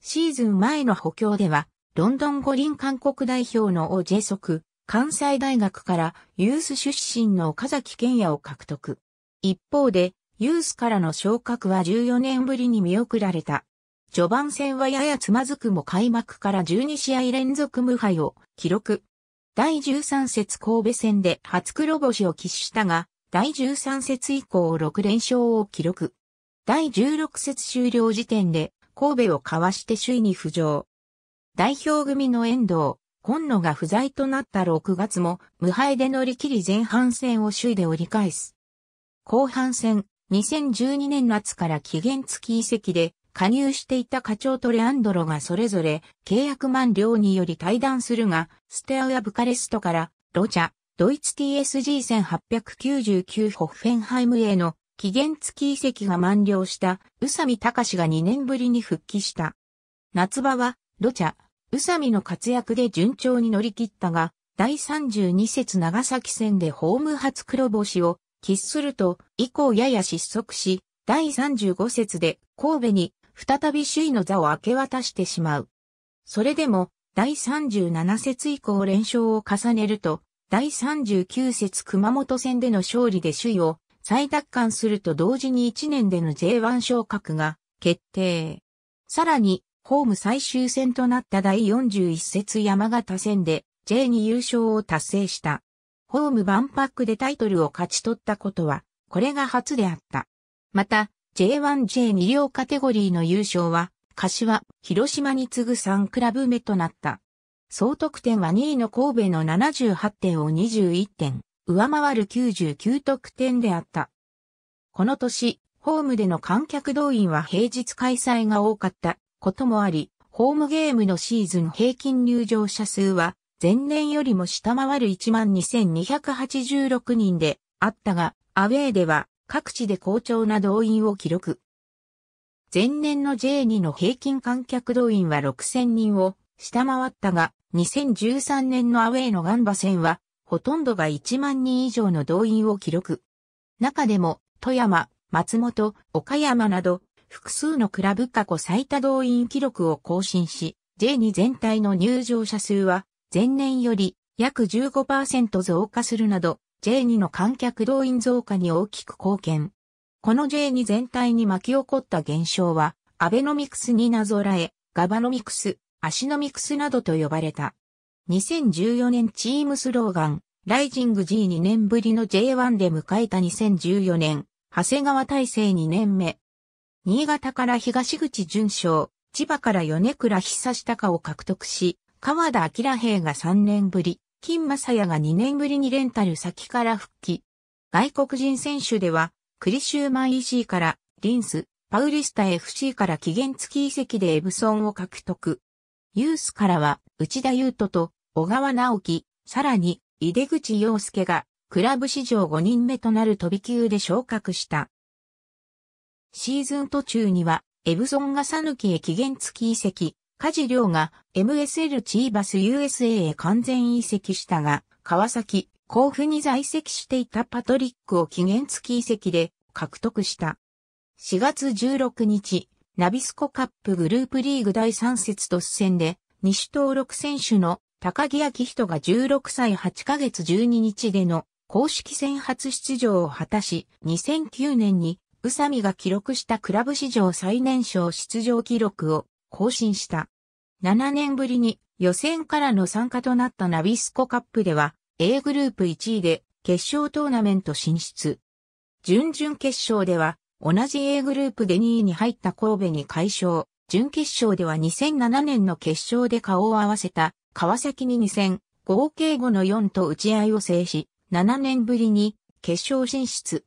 シーズン前の補強では、ロンドン五輪韓国代表のオ・ジェソク、関西大学からユース出身の岡崎健也を獲得。一方で、ユースからの昇格は14年ぶりに見送られた。序盤戦はややつまずくも開幕から12試合連続無敗を記録。第13節神戸戦で初黒星を喫したが、第13節以降6連勝を記録。第16節終了時点で神戸をかわして首位に浮上。代表組の遠藤、今野が不在となった6月も無敗で乗り切り前半戦を首位で折り返す。後半戦、2012年夏から期限付き移籍で加入していた課長とレアンドロがそれぞれ契約満了により退団するが、ステアウアブカレストからロチャ、ドイツ TSG1899 ホッフェンハイムへの期限付き移籍が満了した宇佐美隆が2年ぶりに復帰した。夏場はロチャ、宇佐美の活躍で順調に乗り切ったが、第32節長崎戦でホーム初黒星を喫すると、以降やや失速し、第35節で神戸に再び首位の座を明け渡してしまう。それでも、第37節以降連勝を重ねると、第39節熊本戦での勝利で首位を再奪還すると同時に1年での J1 昇格が決定。さらに、ホーム最終戦となった第41節山形戦で J2 優勝を達成した。ホーム万博でタイトルを勝ち取ったことは、これが初であった。また、J1J2 両カテゴリーの優勝は、柏、広島に次ぐ3クラブ目となった。総得点は2位の神戸の78点を21点、上回る99得点であった。この年、ホームでの観客動員は平日開催が多かったこともあり、ホームゲームのシーズン平均入場者数は前年よりも下回る12,286人であったが、アウェーでは各地で好調な動員を記録。前年の J2 の平均観客動員は6,000人を下回ったが、2013年のアウェーのガンバ戦は、ほとんどが1万人以上の動員を記録。中でも、富山、松本、岡山など、複数のクラブ過去最多動員記録を更新し、J2 全体の入場者数は前年より約15%増加するなど、J2 の観客動員増加に大きく貢献。この J2 全体に巻き起こった現象は、アベノミクスになぞらえ、ガバノミクス、アシノミクスなどと呼ばれた。2014年チームスローガン、ライジング G2 年ぶりの J1 で迎えた2014年、長谷川体制2年目。新潟から東口淳章、千葉から米倉久下を獲得し、川田明平が3年ぶり、金正也が2年ぶりにレンタル先から復帰。外国人選手では、クリシューマン EC から、リンス、パウリスタ FC から期限付き移籍でエブソンを獲得。ユースからは、内田優斗と、小川直樹、さらに、井出口洋介が、クラブ史上5人目となる飛び級で昇格した。シーズン途中には、エブソンがサヌキへ期限付き移籍、カジリョウが MSL チーバス USA へ完全移籍したが、川崎、甲府に在籍していたパトリックを期限付き移籍で獲得した。4月16日、ナビスコカップグループリーグ第3節突戦で、西登録選手の高木明人が16歳8ヶ月12日での公式戦初出場を果たし、2009年に宇佐美が記録したクラブ史上最年少出場記録を更新した。7年ぶりに予選からの参加となったナビスコカップでは A グループ1位で決勝トーナメント進出。準々決勝では同じ A グループで2位に入った神戸に快勝。準決勝では2007年の決勝で顔を合わせた川崎に2戦、合計5の4と打ち合いを制し、7年ぶりに決勝進出。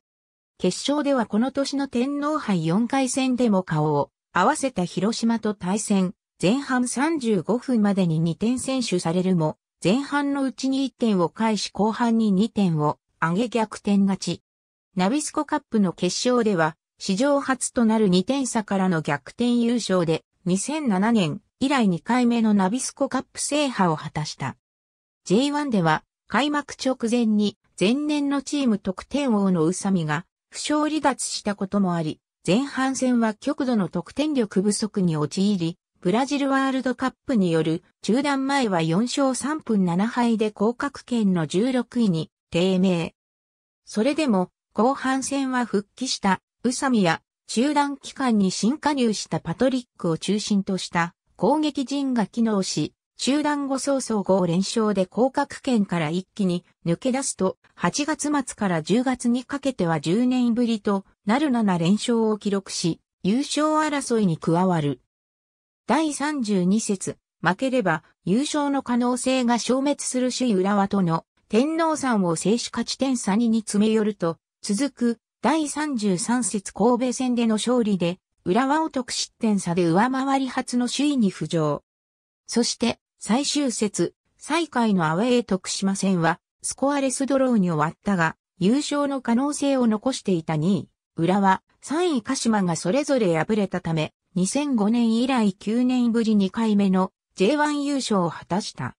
決勝ではこの年の天皇杯4回戦でも顔を合わせた広島と対戦、前半35分までに2点選手されるも、前半のうちに1点を返し後半に2点を上げ逆転勝ち。ナビスコカップの決勝では、史上初となる2点差からの逆転優勝で、2007年以来2回目のナビスコカップ制覇を果たした。J1 では、開幕直前に前年のチーム得点王の宇佐美が、不勝離脱したこともあり、前半戦は極度の得点力不足に陥り、ブラジルワールドカップによる中断前は4勝3分7敗で降格圏の16位に低迷。それでも後半戦は復帰した宇佐ミや中断期間に新加入したパトリックを中心とした攻撃陣が機能し、中断後早々5連勝で降格圏から一気に抜け出すと、8月末から10月にかけては10年ぶりとなる7連勝を記録し、優勝争いに加わる。第32節、負ければ優勝の可能性が消滅する首位浦和との天皇山を制止勝ち点差にに詰め寄ると、続く第33節神戸戦での勝利で、浦和を得失点差で上回り初の首位に浮上。そして、最終節、最下位のアウェー徳島戦は、スコアレスドローに終わったが、優勝の可能性を残していた2位。浦和、3位鹿島がそれぞれ敗れたため、2005年以来9年ぶり2回目の J1 優勝を果たした。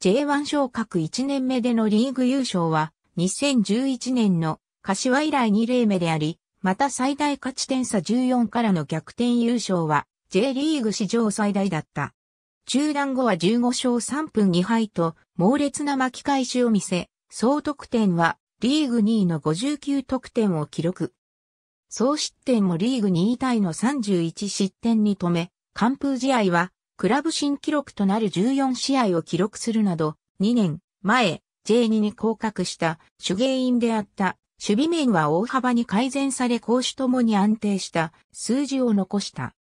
J1 昇格1年目でのリーグ優勝は、2011年の柏以来2例目であり、また最大勝ち点差14からの逆転優勝は J リーグ史上最大だった。中断後は15勝3分2敗と猛烈な巻き返しを見せ、総得点はリーグ2位の59得点を記録。総失点もリーグ2位タイの31失点に止め、完封試合は、クラブ新記録となる14試合を記録するなど、2年前、J2 に降格した主芸員であった守備面は大幅に改善され攻守ともに安定した数字を残した。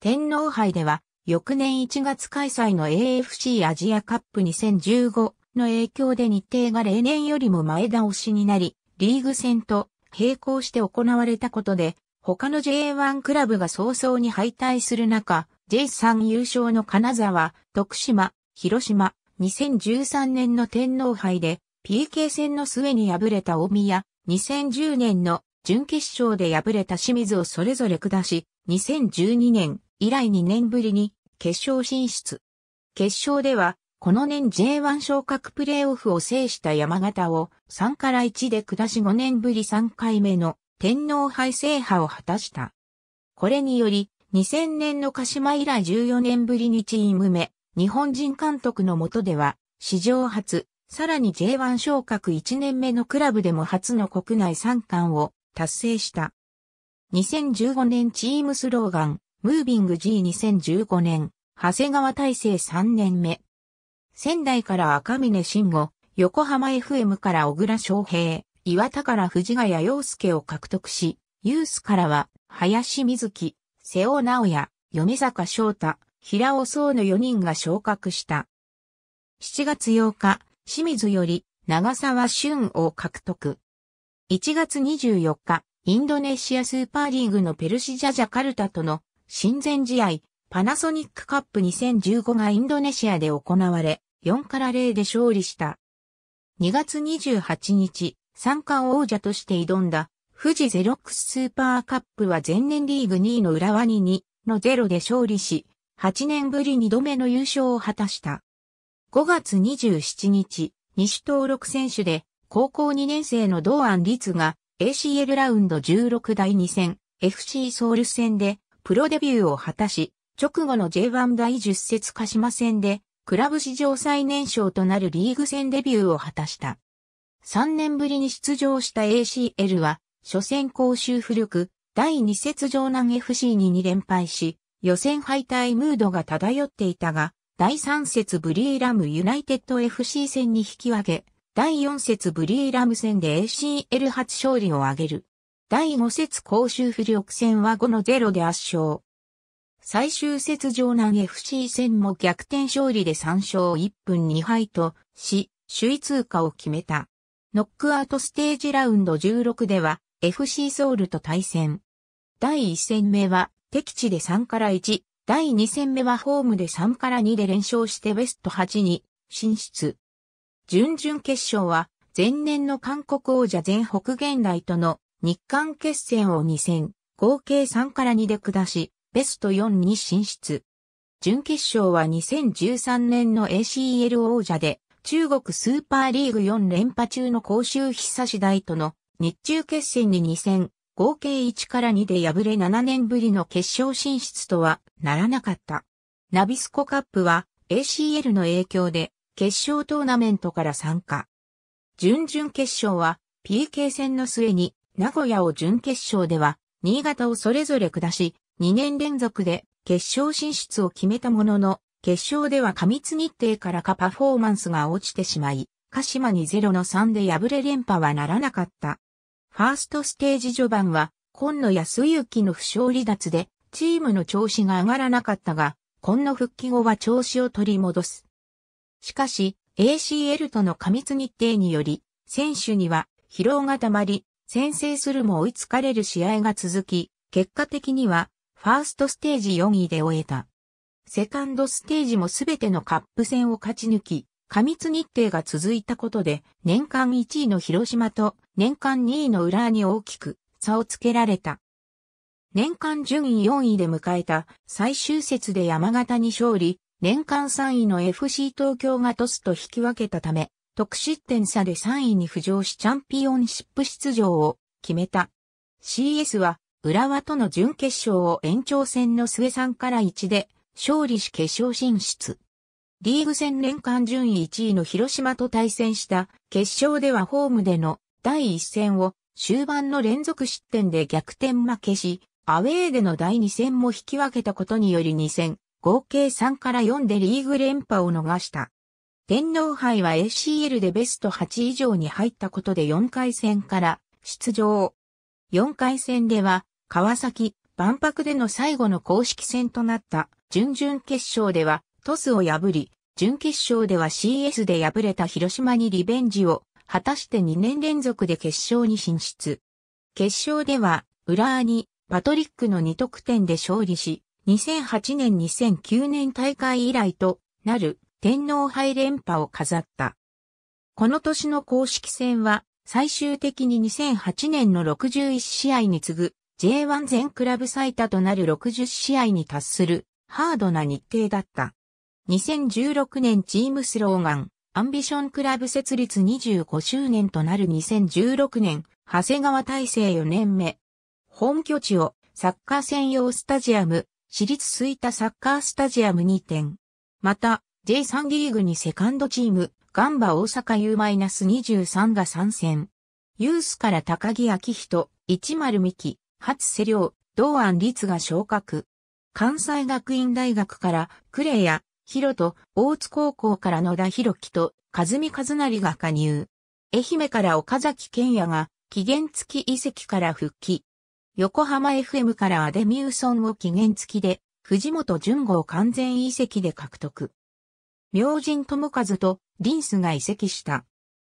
天皇杯では翌年1月開催の AFC アジアカップ2015の影響で日程が例年よりも前倒しになり、リーグ戦と並行して行われたことで、他の J1 クラブが早々に敗退する中、J3 優勝の金沢、徳島、広島、2013年の天皇杯で PK 戦の末に敗れた大宮、2010年の準決勝で敗れた清水をそれぞれ下し、2012年以来2年ぶりに決勝進出。決勝ではこの年 J1 昇格プレーオフを制した山形を3から1で下し5年ぶり3回目の天皇杯制覇を果たした。これにより、2000年の鹿島以来14年ぶりにチーム目、日本人監督の下では、史上初、さらに J1 昇格1年目のクラブでも初の国内3冠を達成した。2015年チームスローガン、ムービング G2015 年、長谷川大成3年目、仙台から赤峰慎吾、横浜 FM から小倉昌平、岩田から藤ヶ谷陽介を獲得し、ユースからは、林瑞希、瀬尾直也、嫁坂翔太、平尾壮の4人が昇格した。7月8日、清水より長沢俊を獲得。1月24日、インドネシアスーパーリーグのペルシジャジャカルタとの親善試合、パナソニックカップ2015がインドネシアで行われ、4から0で勝利した。2月28日、三冠王者として挑んだ、富士ゼロックススーパーカップは前年リーグ2位の浦和に2の0で勝利し、8年ぶり2度目の優勝を果たした。5月27日、西登録選手で、高校2年生の道安律が ACL ラウンド16第2戦 FC ソウル戦でプロデビューを果たし、直後の J1 第10節鹿島戦でクラブ史上最年少となるリーグ戦デビューを果たした。3年ぶりに出場した ACL は、初戦公衆浮力、第2節上南 FC に2連敗し、予選敗退ムードが漂っていたが、第3節ブリーラムユナイテッド FC 戦に引き分け、第4節ブリーラム戦で ACL 初勝利を挙げる。第5節公衆不力戦は5の0で圧勝。最終節上南 FC 戦も逆転勝利で3勝1分2敗とし、首位通過を決めた。ノックアウトステージラウンド16では FC ソウルと対戦。第1戦目は敵地で3から1、第2戦目はホームで3から2で連勝してベスト8に進出。準々決勝は前年の韓国王者全北現代との日韓決戦を2戦、合計3から2で下し、ベスト4に進出。準決勝は2013年の ACL 王者で、中国スーパーリーグ4連覇中の甲州久志大との日中決戦に2戦、合計1から2で敗れ7年ぶりの決勝進出とはならなかった。ナビスコカップは ACL の影響で決勝トーナメントから参加。準々決勝は PK 戦の末に名古屋を準決勝では新潟をそれぞれ下し、2年連続で決勝進出を決めたものの、決勝では過密日程からかパフォーマンスが落ちてしまい、鹿島に0の3で敗れ連覇はならなかった。ファーストステージ序盤は、今野康之の負傷離脱で、チームの調子が上がらなかったが、今野復帰後は調子を取り戻す。しかし、ACL との過密日程により、選手には疲労がたまり、先制するも追いつかれる試合が続き、結果的にはファーストステージ4位で終えた。セカンドステージもすべてのカップ戦を勝ち抜き、過密日程が続いたことで、年間1位の広島と年間2位の浦和に大きく差をつけられた。年間順位4位で迎えた最終節で山形に勝利、年間3位の FC 東京がトスと引き分けたため、得失点差で3位に浮上しチャンピオンシップ出場を決めた。CS は浦和との準決勝を延長戦の末3から1で勝利し決勝進出。リーグ戦年間順位1位の広島と対戦した決勝ではホームでの第1戦を終盤の連続失点で逆転負けし、アウェーでの第2戦も引き分けたことにより2戦、合計3から4でリーグ連覇を逃した。天皇杯は ACL でベスト8以上に入ったことで4回戦から出場。4回戦では川崎、万博での最後の公式戦となった準々決勝ではトスを破り、準決勝では CS で敗れた広島にリベンジを果たして2年連続で決勝に進出。決勝では、浦にパトリックの2得点で勝利し、2008年2009年大会以来となる天皇杯連覇を飾った。この年の公式戦は最終的に2008年の61試合に次ぐ J1 全クラブ最多となる60試合に達するハードな日程だった。2016年チームスローガン、アンビションクラブ設立25周年となる2016年、長谷川体制4年目。本拠地をサッカー専用スタジアム、私立吹田サッカースタジアム2点。また、J3 リーグにセカンドチーム、ガンバ大阪 U-23 が参戦。ユースから高木明人、一丸美希、初世良、道安律が昇格。関西学院大学から、呉ヒ広人、大津高校から野田博樹と、和美一成が加入。愛媛から岡崎健也が、期限付き遺跡から復帰。横浜 FM からアデミウソンを期限付きで、藤本淳吾を完全遺跡で獲得。明神智和とリンスが遺跡した。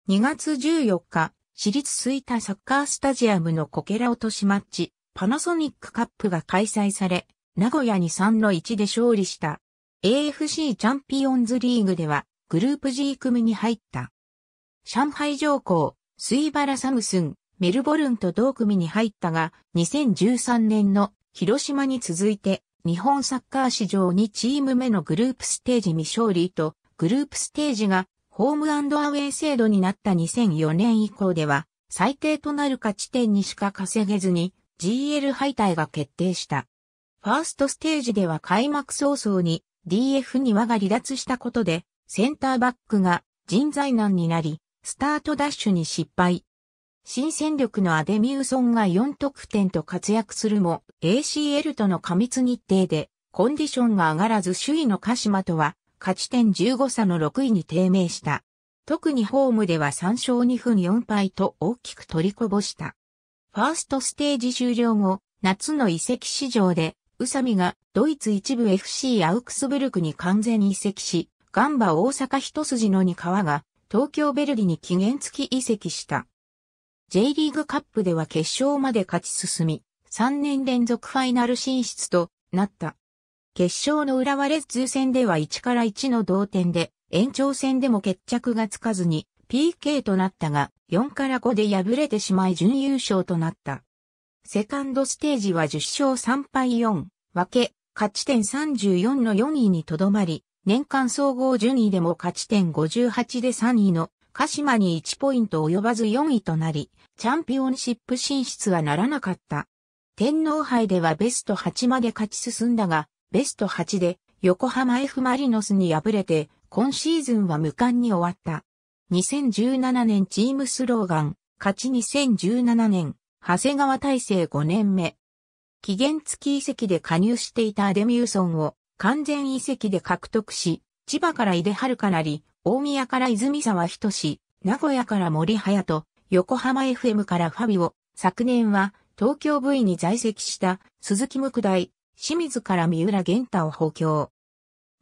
2月14日、私立吹田サッカースタジアムのこけら落としマッチ、パナソニックカップが開催され、名古屋に3の1で勝利した。AFC チャンピオンズリーグでは、グループ G 組に入った。上海上皇、水原サムスン、メルボルンと同組に入ったが、2013年の広島に続いて、日本サッカー史上2チーム目のグループステージ未勝利と、グループステージがホームアウェイ制度になった2004年以降では、最低となる勝ち点にしか稼げずに、GL 敗退が決定した。ファーストステージでは開幕早々に DF に輪が離脱したことで、センターバックが人材難になり、スタートダッシュに失敗。新戦力のアデミウソンが4得点と活躍するも、ACL との過密日程で、コンディションが上がらず首位の鹿島とは、勝ち点15差の6位に低迷した。特にホームでは3勝2分4敗と大きく取りこぼした。ファーストステージ終了後、夏の移籍市場で、宇佐美がドイツ一部 FC アウクスブルクに完全移籍し、ガンバ大阪一筋の二川が東京ベルリに期限付き移籍した。J リーグカップでは決勝まで勝ち進み、3年連続ファイナル進出となった。決勝の浦和レッズ戦では1から1の同点で、延長戦でも決着がつかずに、PK となったが、4から5で敗れてしまい準優勝となった。セカンドステージは10勝3敗4、分け、勝ち点34の4位にとどまり、年間総合順位でも勝ち点58で3位の鹿島に1ポイント及ばず4位となり、チャンピオンシップ進出はならなかった。天皇杯ではベスト8まで勝ち進んだが、ベスト8で横浜 F マリノスに敗れて、今シーズンは無冠に終わった。2017年チームスローガン、勝ち2017年、長谷川体制5年目。期限付き遺跡で加入していたアデミューソンを完全遺跡で獲得し、千葉から井出春かなり、大宮から泉沢仁志、名古屋から森隼と、横浜 FM からファビオ、昨年は東京 V に在籍した鈴木無垢大、清水から三浦玄太を補強。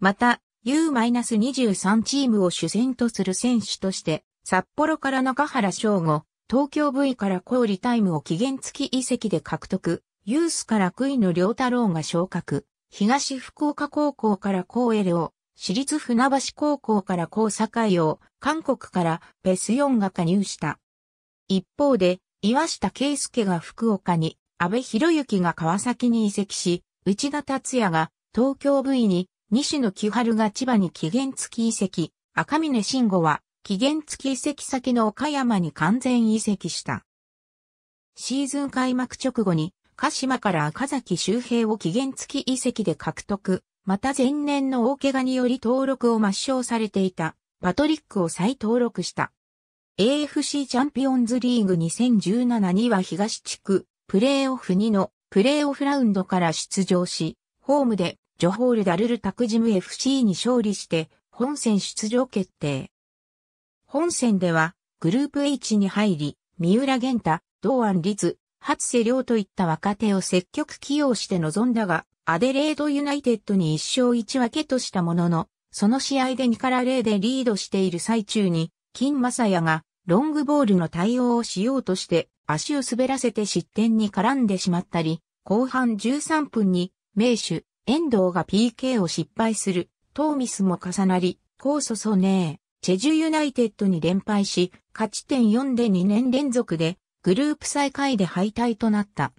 また、U-23 チームを主戦とする選手として、札幌から中原翔吾、東京 V から売タイムを期限付き移籍で獲得、ユースから杭野良太郎が昇格、東福岡高校から高エレオ、私立船橋高校から高栄を、韓国からペスヨンが加入した。一方で、岩下圭介が福岡に、安倍博之が川崎に移籍し、内田達也が東京 V に西野木春が千葉に期限付き移籍、赤峰慎吾は期限付き移籍先の岡山に完全移籍した。シーズン開幕直後に鹿島から赤崎周平を期限付き移籍で獲得、また前年の大怪我により登録を抹消されていたパトリックを再登録した。AFC チャンピオンズリーグ2017には東地区プレーオフ2のプレーオフラウンドから出場し、ホームでジョホール・ダルル・タクジム FC に勝利して、本戦出場決定。本戦では、グループ H に入り、三浦玄太、同安律、初瀬亮といった若手を積極起用して臨んだが、アデレードユナイテッドに1勝1分けとしたものの、その試合で2から0でリードしている最中に、金正也がロングボールの対応をしようとして足を滑らせて失点に絡んでしまったり、後半13分に名手遠藤が PK を失敗する、トーミスも重なり、コーソソネー、チェジュユナイテッドに連敗し、勝ち点4で2年連続で、グループ最下位で敗退となった。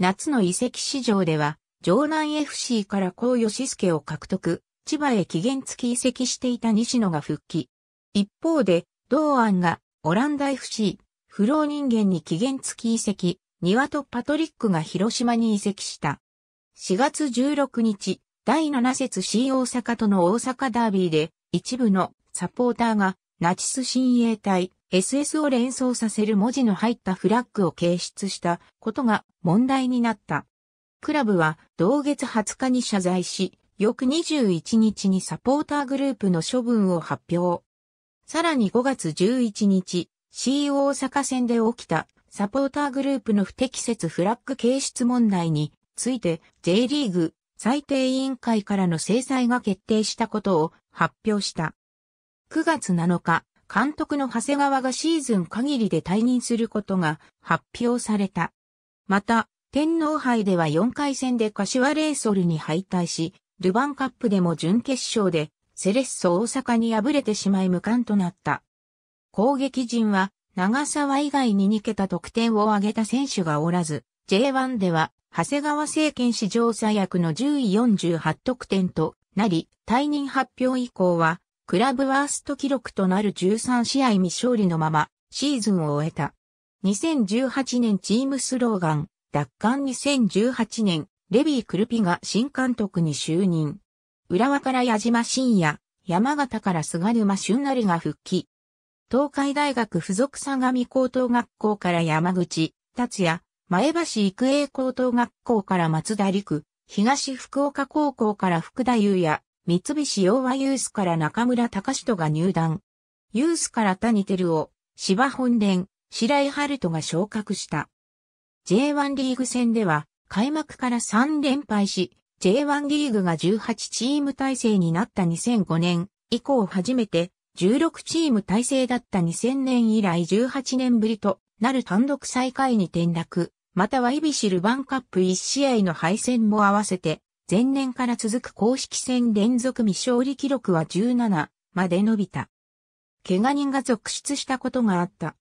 夏の移籍市場では、城南 FC から高吉助を獲得、千葉へ期限付き移籍していた西野が復帰。一方で、同案が、オランダ FC、不老人間に期限付き移籍、庭とパトリックが広島に移籍した。4月16日、第7節 C 大阪との大阪ダービーで、一部のサポーターが、ナチス親衛隊、SS を連想させる文字の入ったフラッグを掲出したことが問題になった。クラブは同月20日に謝罪し、翌21日にサポーターグループの処分を発表。さらに5月11日、C 大阪戦で起きたサポーターグループの不適切フラッグ掲出問題について J リーグ最低委員会からの制裁が決定したことを発表した。9月7日、監督の長谷川がシーズン限りで退任することが発表された。また、天皇杯では4回戦で柏レイソルに敗退し、ルヴァンカップでも準決勝でセレッソ大阪に敗れてしまい無冠となった。攻撃陣は長沢以外に2桁得点を挙げた選手がおらず、J1 では、長谷川政権史上最悪の10位48得点となり、退任発表以降は、クラブワースト記録となる13試合未勝利のまま、シーズンを終えた。2018年チームスローガン、奪還2018年、レビー・クルピが新監督に就任。浦和から矢島晋也、山形から菅沼俊成が復帰。東海大学附属相模高等学校から山口、達也、前橋育英高等学校から松田陸、東福岡高校から福田優也、三菱洋和ユースから中村隆人が入団。ユースから谷照夫、芝本殿、白井春人が昇格した。J1 リーグ戦では、開幕から3連敗し、J1 リーグが18チーム体制になった2005年以降初めて16チーム体制だった2000年以来18年ぶりとなる単独最下位に転落。またはイビシルバンカップ1試合の敗戦も合わせて、前年から続く公式戦連続未勝利記録は17まで伸びた。怪我人が続出したことがあった。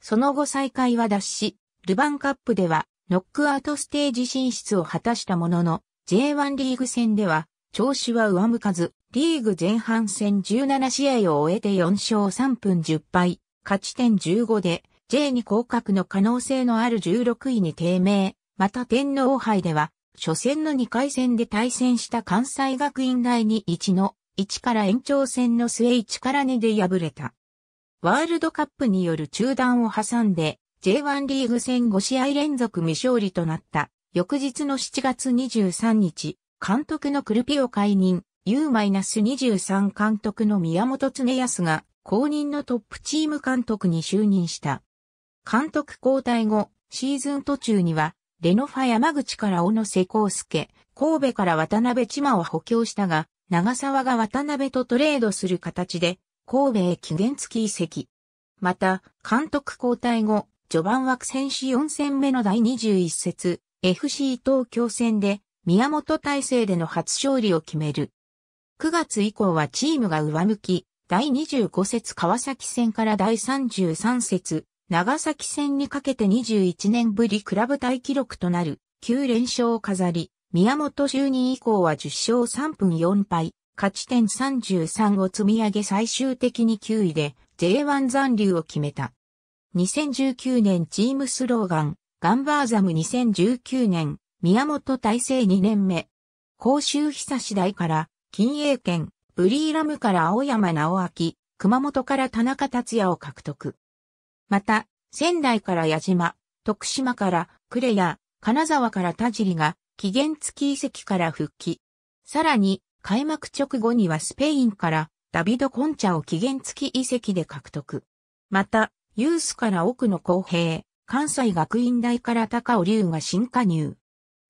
その後再開は脱し、ルバンカップではノックアウトステージ進出を果たしたものの、J1 リーグ戦では調子は上向かず、リーグ前半戦17試合を終えて4勝3分10敗、勝ち点15で J に降格の可能性のある16位に低迷、また天皇杯では、初戦の2回戦で対戦した関西学院大に1の1から延長戦の末1から2で敗れた。ワールドカップによる中断を挟んで J1 リーグ戦5試合連続未勝利となった翌日の7月23日、監督のクルピオ解任、U-23 監督の宮本恒康が公認のトップチーム監督に就任した。監督交代後、シーズン途中には、レノファ山口から小野瀬康介、神戸から渡辺千馬を補強したが、長沢が渡辺とトレードする形で、神戸へ期限付き移籍。また、監督交代後、序盤は戦士4戦目の第21節、FC 東京戦で、宮本体制での初勝利を決める。9月以降はチームが上向き、第25節川崎戦から第33節、長崎戦にかけて21年ぶりクラブ大記録となる9連勝を飾り、宮本就任以降は10勝3分4敗、勝ち点33を積み上げ最終的に9位で J1 残留を決めた。2019年チームスローガン、ガンバーザム2019年、宮本大成2年目。甲州久次第から、金英県、ブリーラムから青山直明、熊本から田中達也を獲得。また、仙台から矢島、徳島から呉や金沢から田尻が期限付き移籍から復帰。さらに、開幕直後にはスペインからダビド・コンチャを期限付き移籍で獲得。また、ユースから奥野公平、関西学院大から高尾龍が新加入。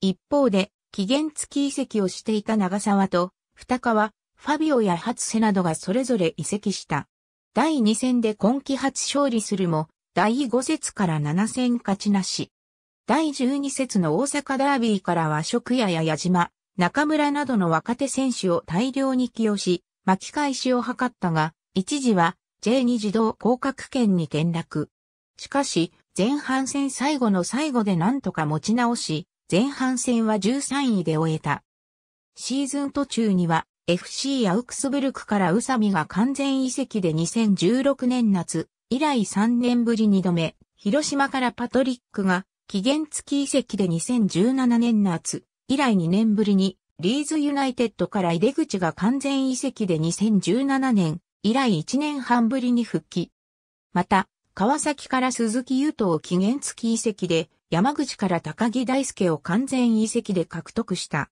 一方で、期限付き移籍をしていた長沢と、二川、ファビオや初瀬などがそれぞれ移籍した。第2戦で今季初勝利するも、第5節から7戦勝ちなし。第12節の大阪ダービーからは職屋や矢島、中村などの若手選手を大量に起用し、巻き返しを図ったが、一時は J2 自動降格圏に転落。しかし、前半戦最後の最後で何とか持ち直し、前半戦は13位で終えた。シーズン途中には FC アウクスブルクから宇佐美が完全移籍で2016年夏、以来3年ぶり2度目、広島からパトリックが期限付き移籍で2017年夏、以来2年ぶりに、リーズユナイテッドから井出口が完全移籍で2017年、以来1年半ぶりに復帰。また、川崎から鈴木優斗を期限付き移籍で、山口から高木大輔を完全移籍で獲得した。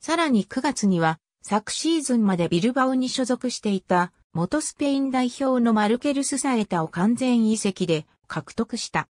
さらに9月には、昨シーズンまでビルバオに所属していた元スペイン代表のマルケルスサエタを完全移籍で獲得した。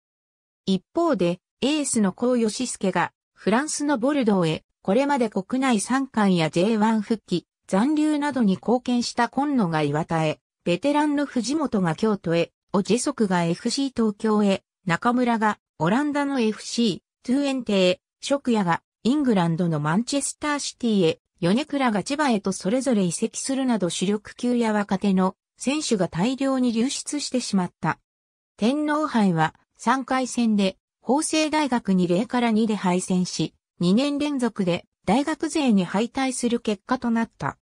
一方で、エースのシスケがフランスのボルドーへこれまで国内3冠や J1 復帰、残留などに貢献した今野が岩田へ、ベテランの藤本が京都へ、オジェソクが FC 東京へ、中村がオランダの FC、トゥエンテへ、職屋がイングランドのマンチェスターシティへ、米倉が千葉へとそれぞれ移籍するなど主力級や若手の選手が大量に流出してしまった。天皇杯は3回戦で法政大学に0から2で敗戦し、2年連続で大学勢に敗退する結果となった。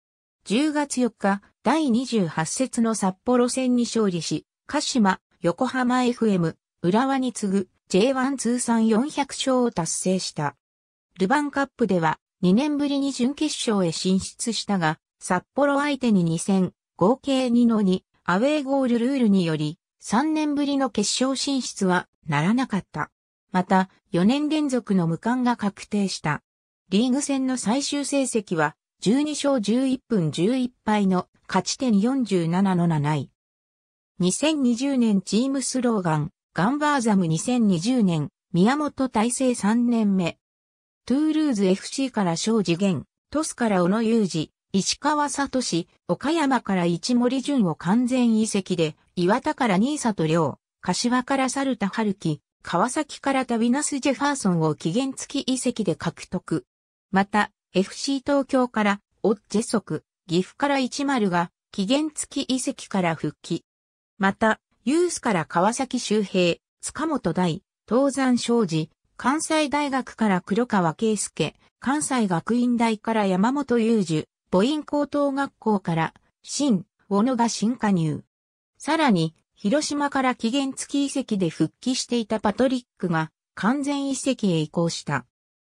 10月4日、第28節の札幌戦に勝利し、鹿島、横浜 FM、浦和に次ぐ J1 通算400勝を達成した。ルヴァンカップでは2年ぶりに準決勝へ進出したが、札幌相手に2戦、合計2の2、アウェーゴールルールにより、3年ぶりの決勝進出はならなかった。また、4年連続の無冠が確定した。リーグ戦の最終成績は、12勝11分11敗の勝ち点47の7位。2020年チームスローガン、ガンバーザム2020年、宮本大成3年目、トゥールーズ FC から庄司源、トスから小野裕二、石川聡、岡山から市森淳を完全移籍で、岩田から新里亮、柏から猿田春樹、川崎からタビナス・ジェファーソンを期限付き移籍で獲得。また、FC 東京から、オッジェソク、岐阜から一丸が、期限付き移籍から復帰。また、ユースから川崎周平、塚本大、東山庄司、関西大学から黒川圭介、関西学院大から山本雄樹、母音高等学校から、新、小野が新加入。さらに、広島から期限付き移籍で復帰していたパトリックが、完全移籍へ移行した。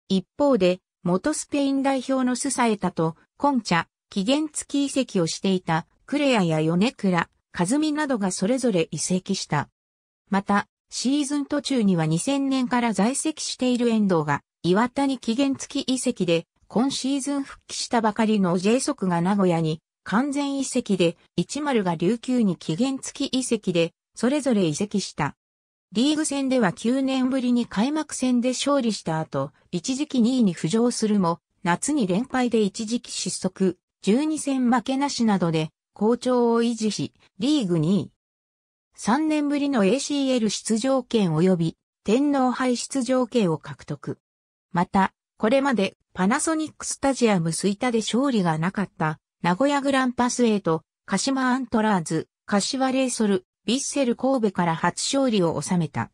一方で、元スペイン代表のスサエタと、コンチャ、期限付き移籍をしていた、クレアや米倉、和美などがそれぞれ移籍した。また、シーズン途中には2000年から在籍している遠藤が、岩田に期限付き移籍で、今シーズン復帰したばかりの J 速が名古屋に、完全移籍で、10が琉球に期限付き移籍で、それぞれ移籍した。リーグ戦では9年ぶりに開幕戦で勝利した後、一時期2位に浮上するも、夏に連敗で一時期失速、12戦負けなしなどで、好調を維持し、リーグ2位、3年ぶりの ACL 出場権及び天皇杯出場権を獲得。また、これまでパナソニックスタジアムスイタで勝利がなかった名古屋グランパスイと鹿島アントラーズ、柏レイソル、ヴィッセル神戸から初勝利を収めた。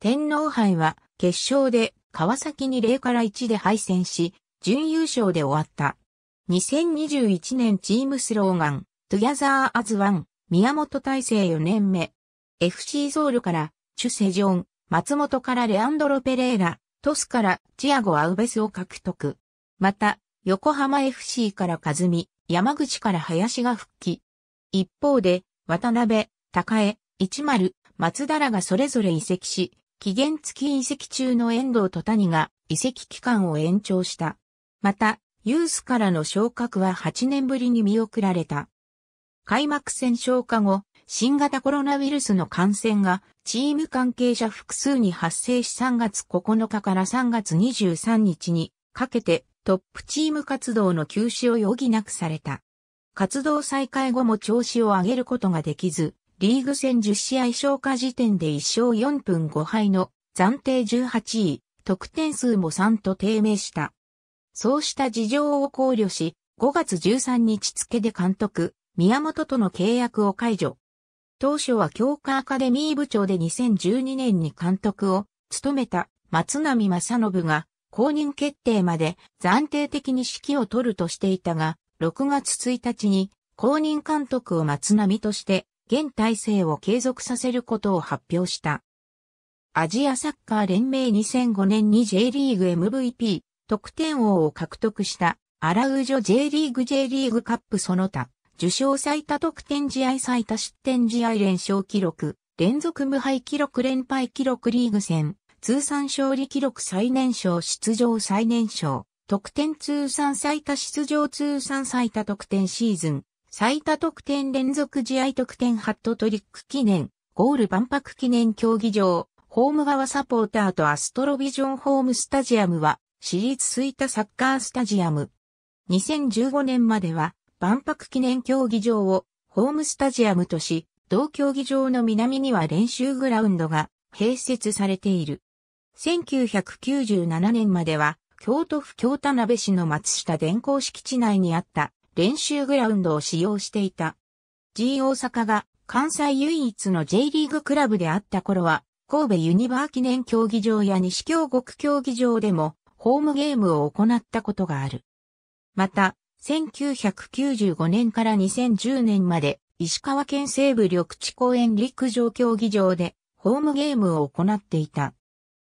天皇杯は決勝で川崎に0から1で敗戦し、準優勝で終わった。2021年チームスローガン、トゥギャザーアズワン、宮本大成4年目。FC ソウルから、チュセジョン、松本からレアンドロ・ペレーラ、トスからチアゴ・アウベスを獲得。また、横浜 FC から和美、山口から林が復帰。一方で、渡辺、高江、一丸、松田らがそれぞれ移籍し、期限付き移籍中の遠藤と谷が移籍期間を延長した。また、ユースからの昇格は8年ぶりに見送られた。開幕戦消化後、新型コロナウイルスの感染がチーム関係者複数に発生し3月9日から3月23日にかけてトップチーム活動の休止を余儀なくされた。活動再開後も調子を上げることができず、リーグ戦10試合消化時点で1勝4分5敗の暫定18位、得点数も3と低迷した。そうした事情を考慮し、5月13日付で監督、宮本との契約を解除。当初は教科アカデミー部長で2012年に監督を務めた松並正信が公認決定まで暫定的に指揮を取るとしていたが、6月1日に公認監督を松並として現体制を継続させることを発表した。アジアサッカー連盟2005年に J リーグ MVP、得点王を獲得したアラウジョ J リーグ J リーグカップその他。受賞最多得点試合最多失点試合連勝記録、連続無敗記録連敗記録リーグ戦、通算勝利記録最年少出場最年少、得点通算最多出場通算最多得点シーズン、最多得点連続試合得点ハットトリック記念、ゴール万博記念競技場、ホーム側サポーターとアストロビジョンホームスタジアムは、私立吹田サッカースタジアム。2015年までは、万博記念競技場をホームスタジアムとし、同競技場の南には練習グラウンドが併設されている。1997年までは、京都府京田辺市の松下電光敷地内にあった練習グラウンドを使用していた。G 大阪が関西唯一の J リーグクラブであった頃は、神戸ユニバー記念競技場や西京極競技場でもホームゲームを行ったことがある。また、1995年から2010年まで石川県西部緑地公園陸上競技場でホームゲームを行っていた。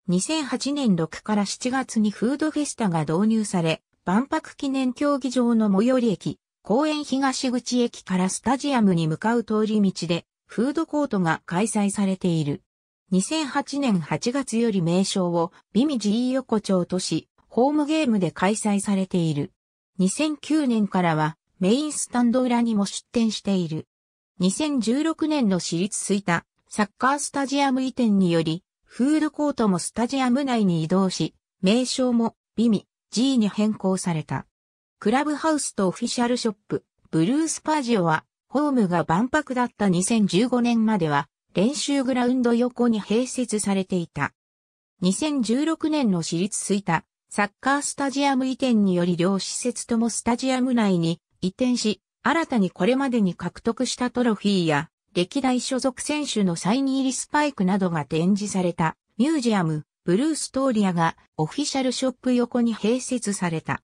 2008年6から7月にフードフェスタが導入され、万博記念競技場の最寄り駅、公園東口駅からスタジアムに向かう通り道で、フードコートが開催されている。2008年8月より名称を、美味 g ー横丁とし、ホームゲームで開催されている。2009年からはメインスタンド裏にも出店している。2016年の私立吹田サッカースタジアム移転により、フードコートもスタジアム内に移動し、名称もビミ G に変更された。クラブハウスとオフィシャルショップ、ブルースパジオは、ホームが万博だった2015年までは、練習グラウンド横に併設されていた。2016年の私立吹田サッカースタジアム移転により両施設ともスタジアム内に移転し、新たにこれまでに獲得したトロフィーや、歴代所属選手のサイン入りスパイクなどが展示された、ミュージアム、ブルーストーリアがオフィシャルショップ横に併設された。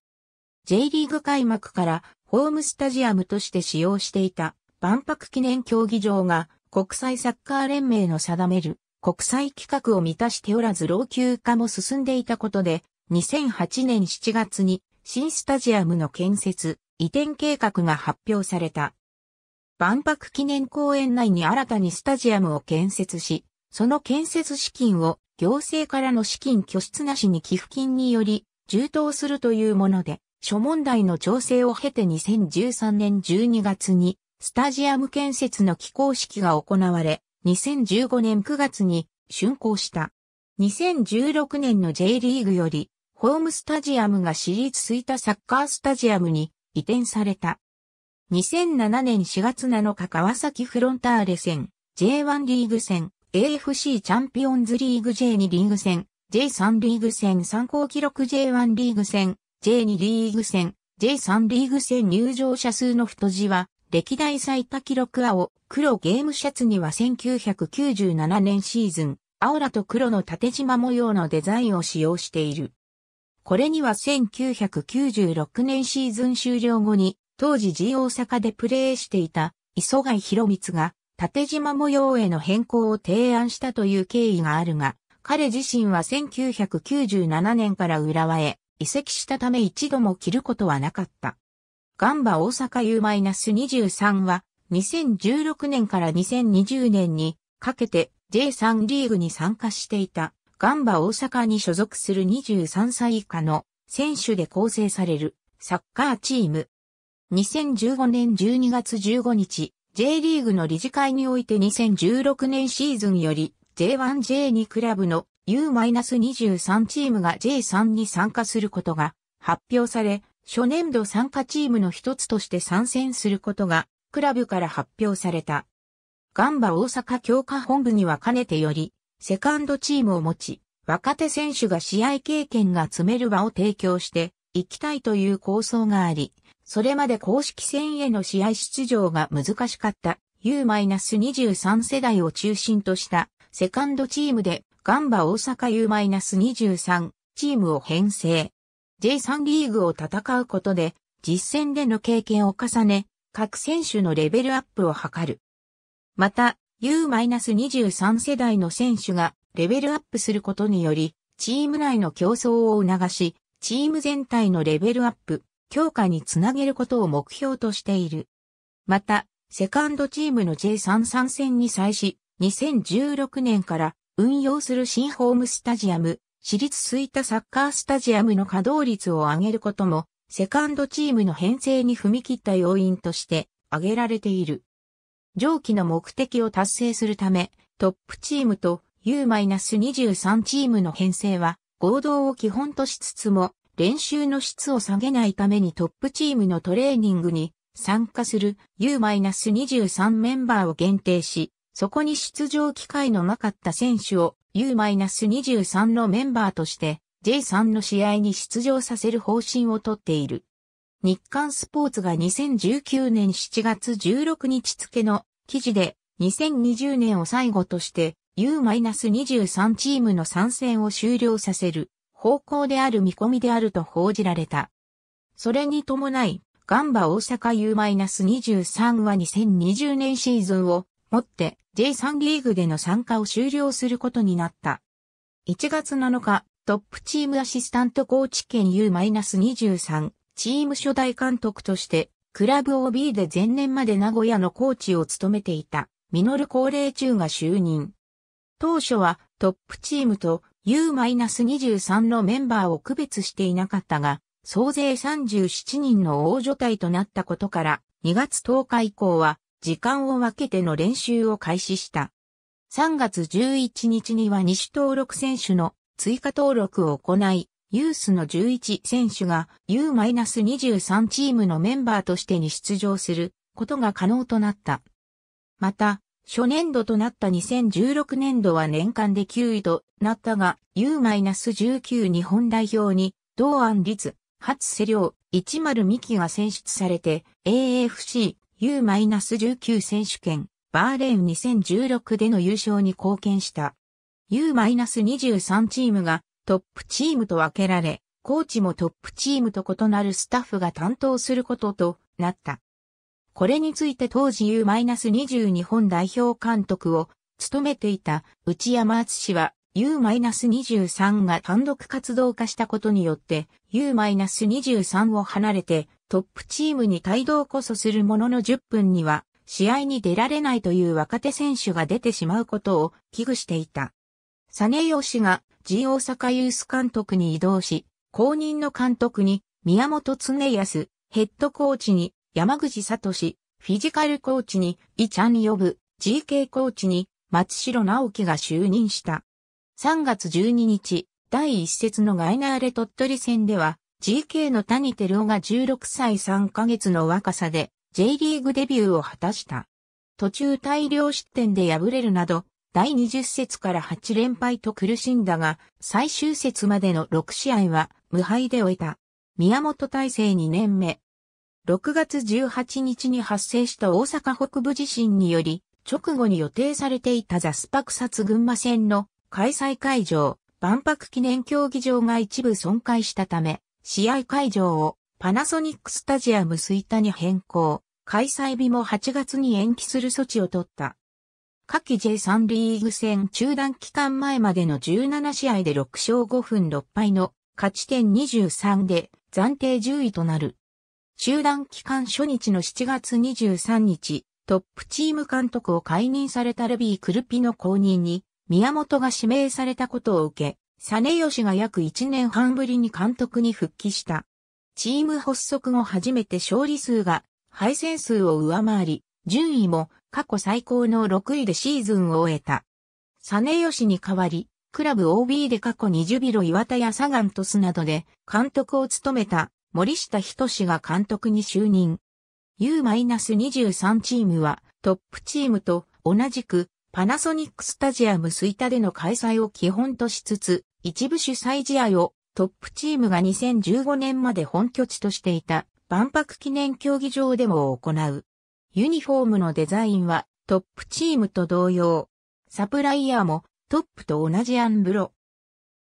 J リーグ開幕からホームスタジアムとして使用していた万博記念競技場が国際サッカー連盟の定める国際規格を満たしておらず老朽化も進んでいたことで2008年7月に新スタジアムの建設、移転計画が発表された。万博記念公園内に新たにスタジアムを建設し、その建設資金を行政からの資金拠出なしに寄付金により充当するというもので、諸問題の調整を経て2013年12月にスタジアム建設の起工式が行われ、2015年9月に竣工した。2016年の J リーグよりホームスタジアムが私立吹田サッカースタジアムに移転された。2007年4月7日川崎フロンターレ戦、J1 リーグ戦、AFC チャンピオンズリーグ J2 リーグ戦、J3 リーグ戦参考記録 J1 リーグ戦、J2 リーグ戦、J3 リーグ戦入場者数の太字は、歴代最多記録青、黒ゲームシャツには1997年シーズン、青らと黒の縦縞模様のデザインを使用している。これには1996年シーズン終了後に、当時 G 大阪でプレーしていた磯貝博光が縦縞模様への変更を提案したという経緯があるが、彼自身は1997年から浦和へ移籍したため一度も着ることはなかった。ガンバ大阪 U-23 は2016年から2020年にかけて J3 リーグに参加していた。ガンバ大阪に所属する23歳以下の選手で構成されるサッカーチーム。2015年12月15日、J リーグの理事会において2016年シーズンより J1J2 クラブの U-23 チームが J3 に参加することが発表され、初年度参加チームの一つとして参戦することがクラブから発表された。ガンバ大阪強化本部にはかねてよりセカンドチームを持ち、若手選手が試合経験が積める場を提供していきたいという構想があり、それまで公式戦への試合出場が難しかった U-23 世代を中心としたセカンドチームでガンバ大阪 U-23 チームを編成。J3 リーグを戦うことで実戦での経験を重ね、各選手のレベルアップを図る。また、U-23 世代の選手がレベルアップすることにより、チーム内の競争を促し、チーム全体のレベルアップ、強化につなげることを目標としている。また、セカンドチームの J3 参戦に際し、2016年から運用する新ホームスタジアム、私立吹タサッカースタジアムの稼働率を上げることも、セカンドチームの編成に踏み切った要因として挙げられている。上記の目的を達成するため、トップチームと U-23 チームの編成は合同を基本としつつも、練習の質を下げないためにトップチームのトレーニングに参加する U-23 メンバーを限定し、そこに出場機会のなかった選手を U-23 のメンバーとして J3 の試合に出場させる方針をとっている。日刊スポーツが2019年7月16日付の記事で2020年を最後として U-23 チームの参戦を終了させる方向である見込みであると報じられた。それに伴い、ガンバ大阪 U-23 は2020年シーズンをもって J3 リーグでの参加を終了することになった。1月7日、トップチームアシスタントコーチ兼 U-23 チーム初代監督としてクラブ OB で前年まで名古屋のコーチを務めていた、ミノル高齢中が就任。当初はトップチームと U-23 のメンバーを区別していなかったが、総勢37人の大所帯となったことから、2月10日以降は、時間を分けての練習を開始した。3月11日には西登録選手の追加登録を行い、ユースの11選手が U-23 チームのメンバーとしてに出場することが可能となった。また、初年度となった2016年度は年間で9位となったが、U-19 日本代表に、同案率、初瀬良、10ミキが選出されて、AFC U-19 選手権、バーレーン2016での優勝に貢献した。U-23 チームがトップチームと分けられ、コーチもトップチームと異なるスタッフが担当することとなった。これについて当時 U-20 日本代表監督を務めていた内山敦氏は U-23 が単独活動化したことによって U-23 を離れてトップチームに帯同こそするものの10分には試合に出られないという若手選手が出てしまうことを危惧していた。サネヨ氏が G 大阪ユース監督に移動し、後任の監督に宮本恒康、ヘッドコーチに山口聡、フィジカルコーチにイチャン呼ぶ、GK コーチに松代直樹が就任した。3月12日、第1節のガイナーレ鳥取戦では、GK の谷照夫が16歳3ヶ月の若さで J リーグデビューを果たした。途中大量失点で敗れるなど、第20節から8連敗と苦しんだが、最終節までの6試合は無敗で終えた。宮本大成2年目。6月18日に発生した大阪北部地震により、直後に予定されていたザスパクサツ群馬戦の開催会場、万博記念競技場が一部損壊したため、試合会場をパナソニックスタジアムイ田に変更、開催日も8月に延期する措置を取った。夏季 J3 リーグ戦中断期間前までの17試合で6勝5分6敗の勝ち点23で暫定10位となる。中断期間初日の7月23日、トップチーム監督を解任されたレビー・クルピの後任に、宮本が指名されたことを受け、サネヨシが約1年半ぶりに監督に復帰した。チーム発足後初めて勝利数が敗戦数を上回り、順位も過去最高の6位でシーズンを終えた。サネヨシに代わり、クラブ OB で過去にジュビロ岩田やサガントスなどで監督を務めた森下人志が監督に就任。U-23 チームはトップチームと同じくパナソニックスタジアムスイタでの開催を基本としつつ、一部主催試合をトップチームが2015年まで本拠地としていた万博記念競技場でも行う。ユニフォームのデザインはトップチームと同様。サプライヤーもトップと同じアンブロ。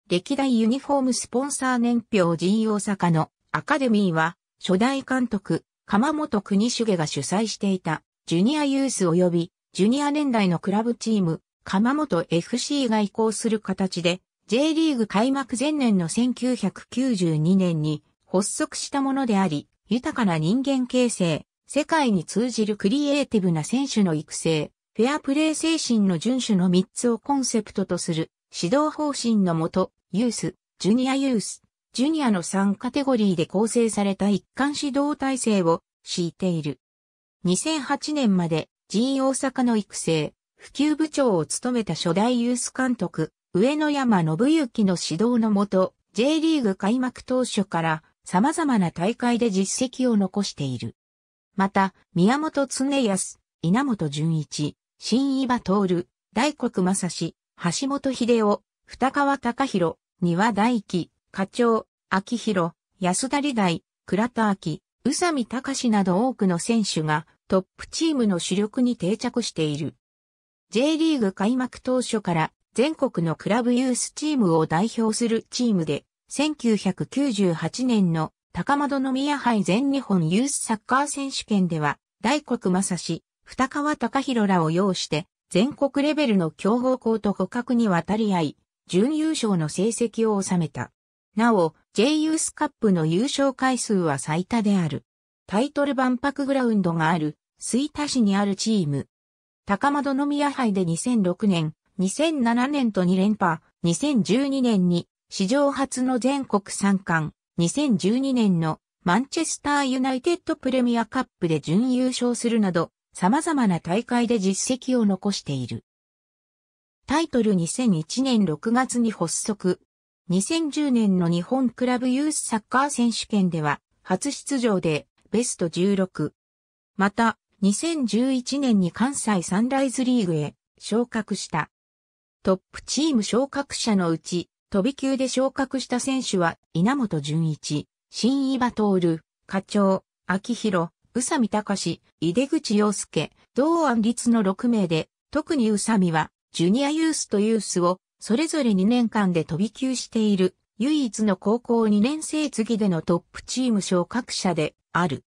歴代ユニフォームスポンサー年表 G 大阪のアカデミーは初代監督、鎌本国重が主催していたジュニアユース及びジュニア年代のクラブチーム、鎌本 FC が移行する形で J リーグ開幕前年の1992年に発足したものであり、豊かな人間形成、世界に通じるクリエイティブな選手の育成、フェアプレー精神の遵守の3つをコンセプトとする指導方針のもと、ユース、ジュニアユース、ジュニアの3カテゴリーで構成された一貫指導体制を敷いている。2008年まで G 大阪の育成、普及部長を務めた初代ユース監督、上野山信之の指導のもと、J リーグ開幕当初から様々な大会で実績を残している。また、宮本恒康、稲本淳一、新岩場徹、大黒正史、橋本秀夫、二川隆弘、丹羽大輝、課長、秋広、安田理大、倉田明、宇佐美隆など多くの選手がトップチームの主力に定着している。J リーグ開幕当初から全国のクラブユースチームを代表するチームで、1998年の高円宮杯全日本ユースサッカー選手権では、大黒正史、二川隆弘らを擁して、全国レベルの強豪校と互角に渡り合い、準優勝の成績を収めた。なお、J ユースカップの優勝回数は最多である。タイトル万博グラウンドがある、水田市にあるチーム。高円宮杯で2006年、2007年と2連覇、2012年に史上初の全国3冠、2012年のマンチェスターユナイテッドプレミアカップで準優勝するなど、様々な大会で実績を残している。タイトル2001年6月に発足。2010年の日本クラブユースサッカー選手権では、初出場でベスト16。また、2011年に関西サンライズリーグへ昇格した。トップチーム昇格者のうち飛び級で昇格した選手は、稲本淳一、新岩庭徹、課長、秋広、宇佐美隆、井出口洋介、同案率の6名で、特に宇佐美は、ジュニアユースとユースを、それぞれ2年間で飛び級している、唯一の高校2年生次でのトップチーム昇格者である。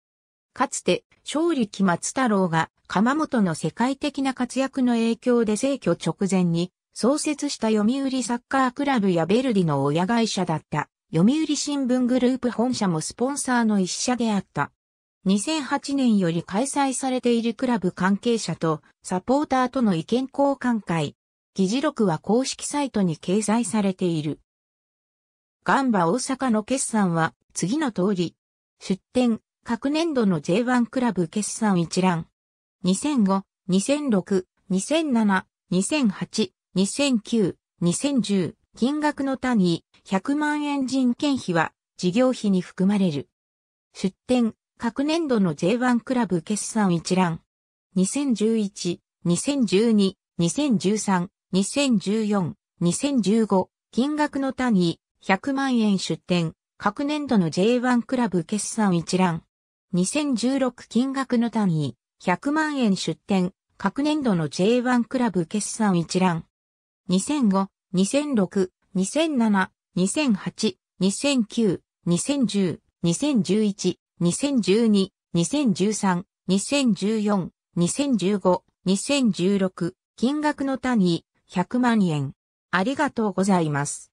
かつて、勝利木松太郎が、鎌本の世界的な活躍の影響で成去直前に、創設した読売サッカークラブやベルディの親会社だった読売新聞グループ本社もスポンサーの一社であった。2008年より開催されているクラブ関係者とサポーターとの意見交換会。議事録は公式サイトに掲載されている。ガンバ大阪の決算は次の通り。出展、各年度の J1 クラブ決算一覧。2005、2006、2007、2008、2009、2010、金額の単位、100万円人件費は、事業費に含まれる。出展、各年度の J1 クラブ決算一覧。2011、2012、2013、2014、2015、金額の単位、100万円出展、各年度の J1 クラブ決算一覧。2016金額の単位、100万円出展、各年度の J1 クラブ決算一覧。2005、2006、2007、2008、2009、2010、2011、2012、2013、2014、2015、2016、金額の単位100万円。ありがとうございます。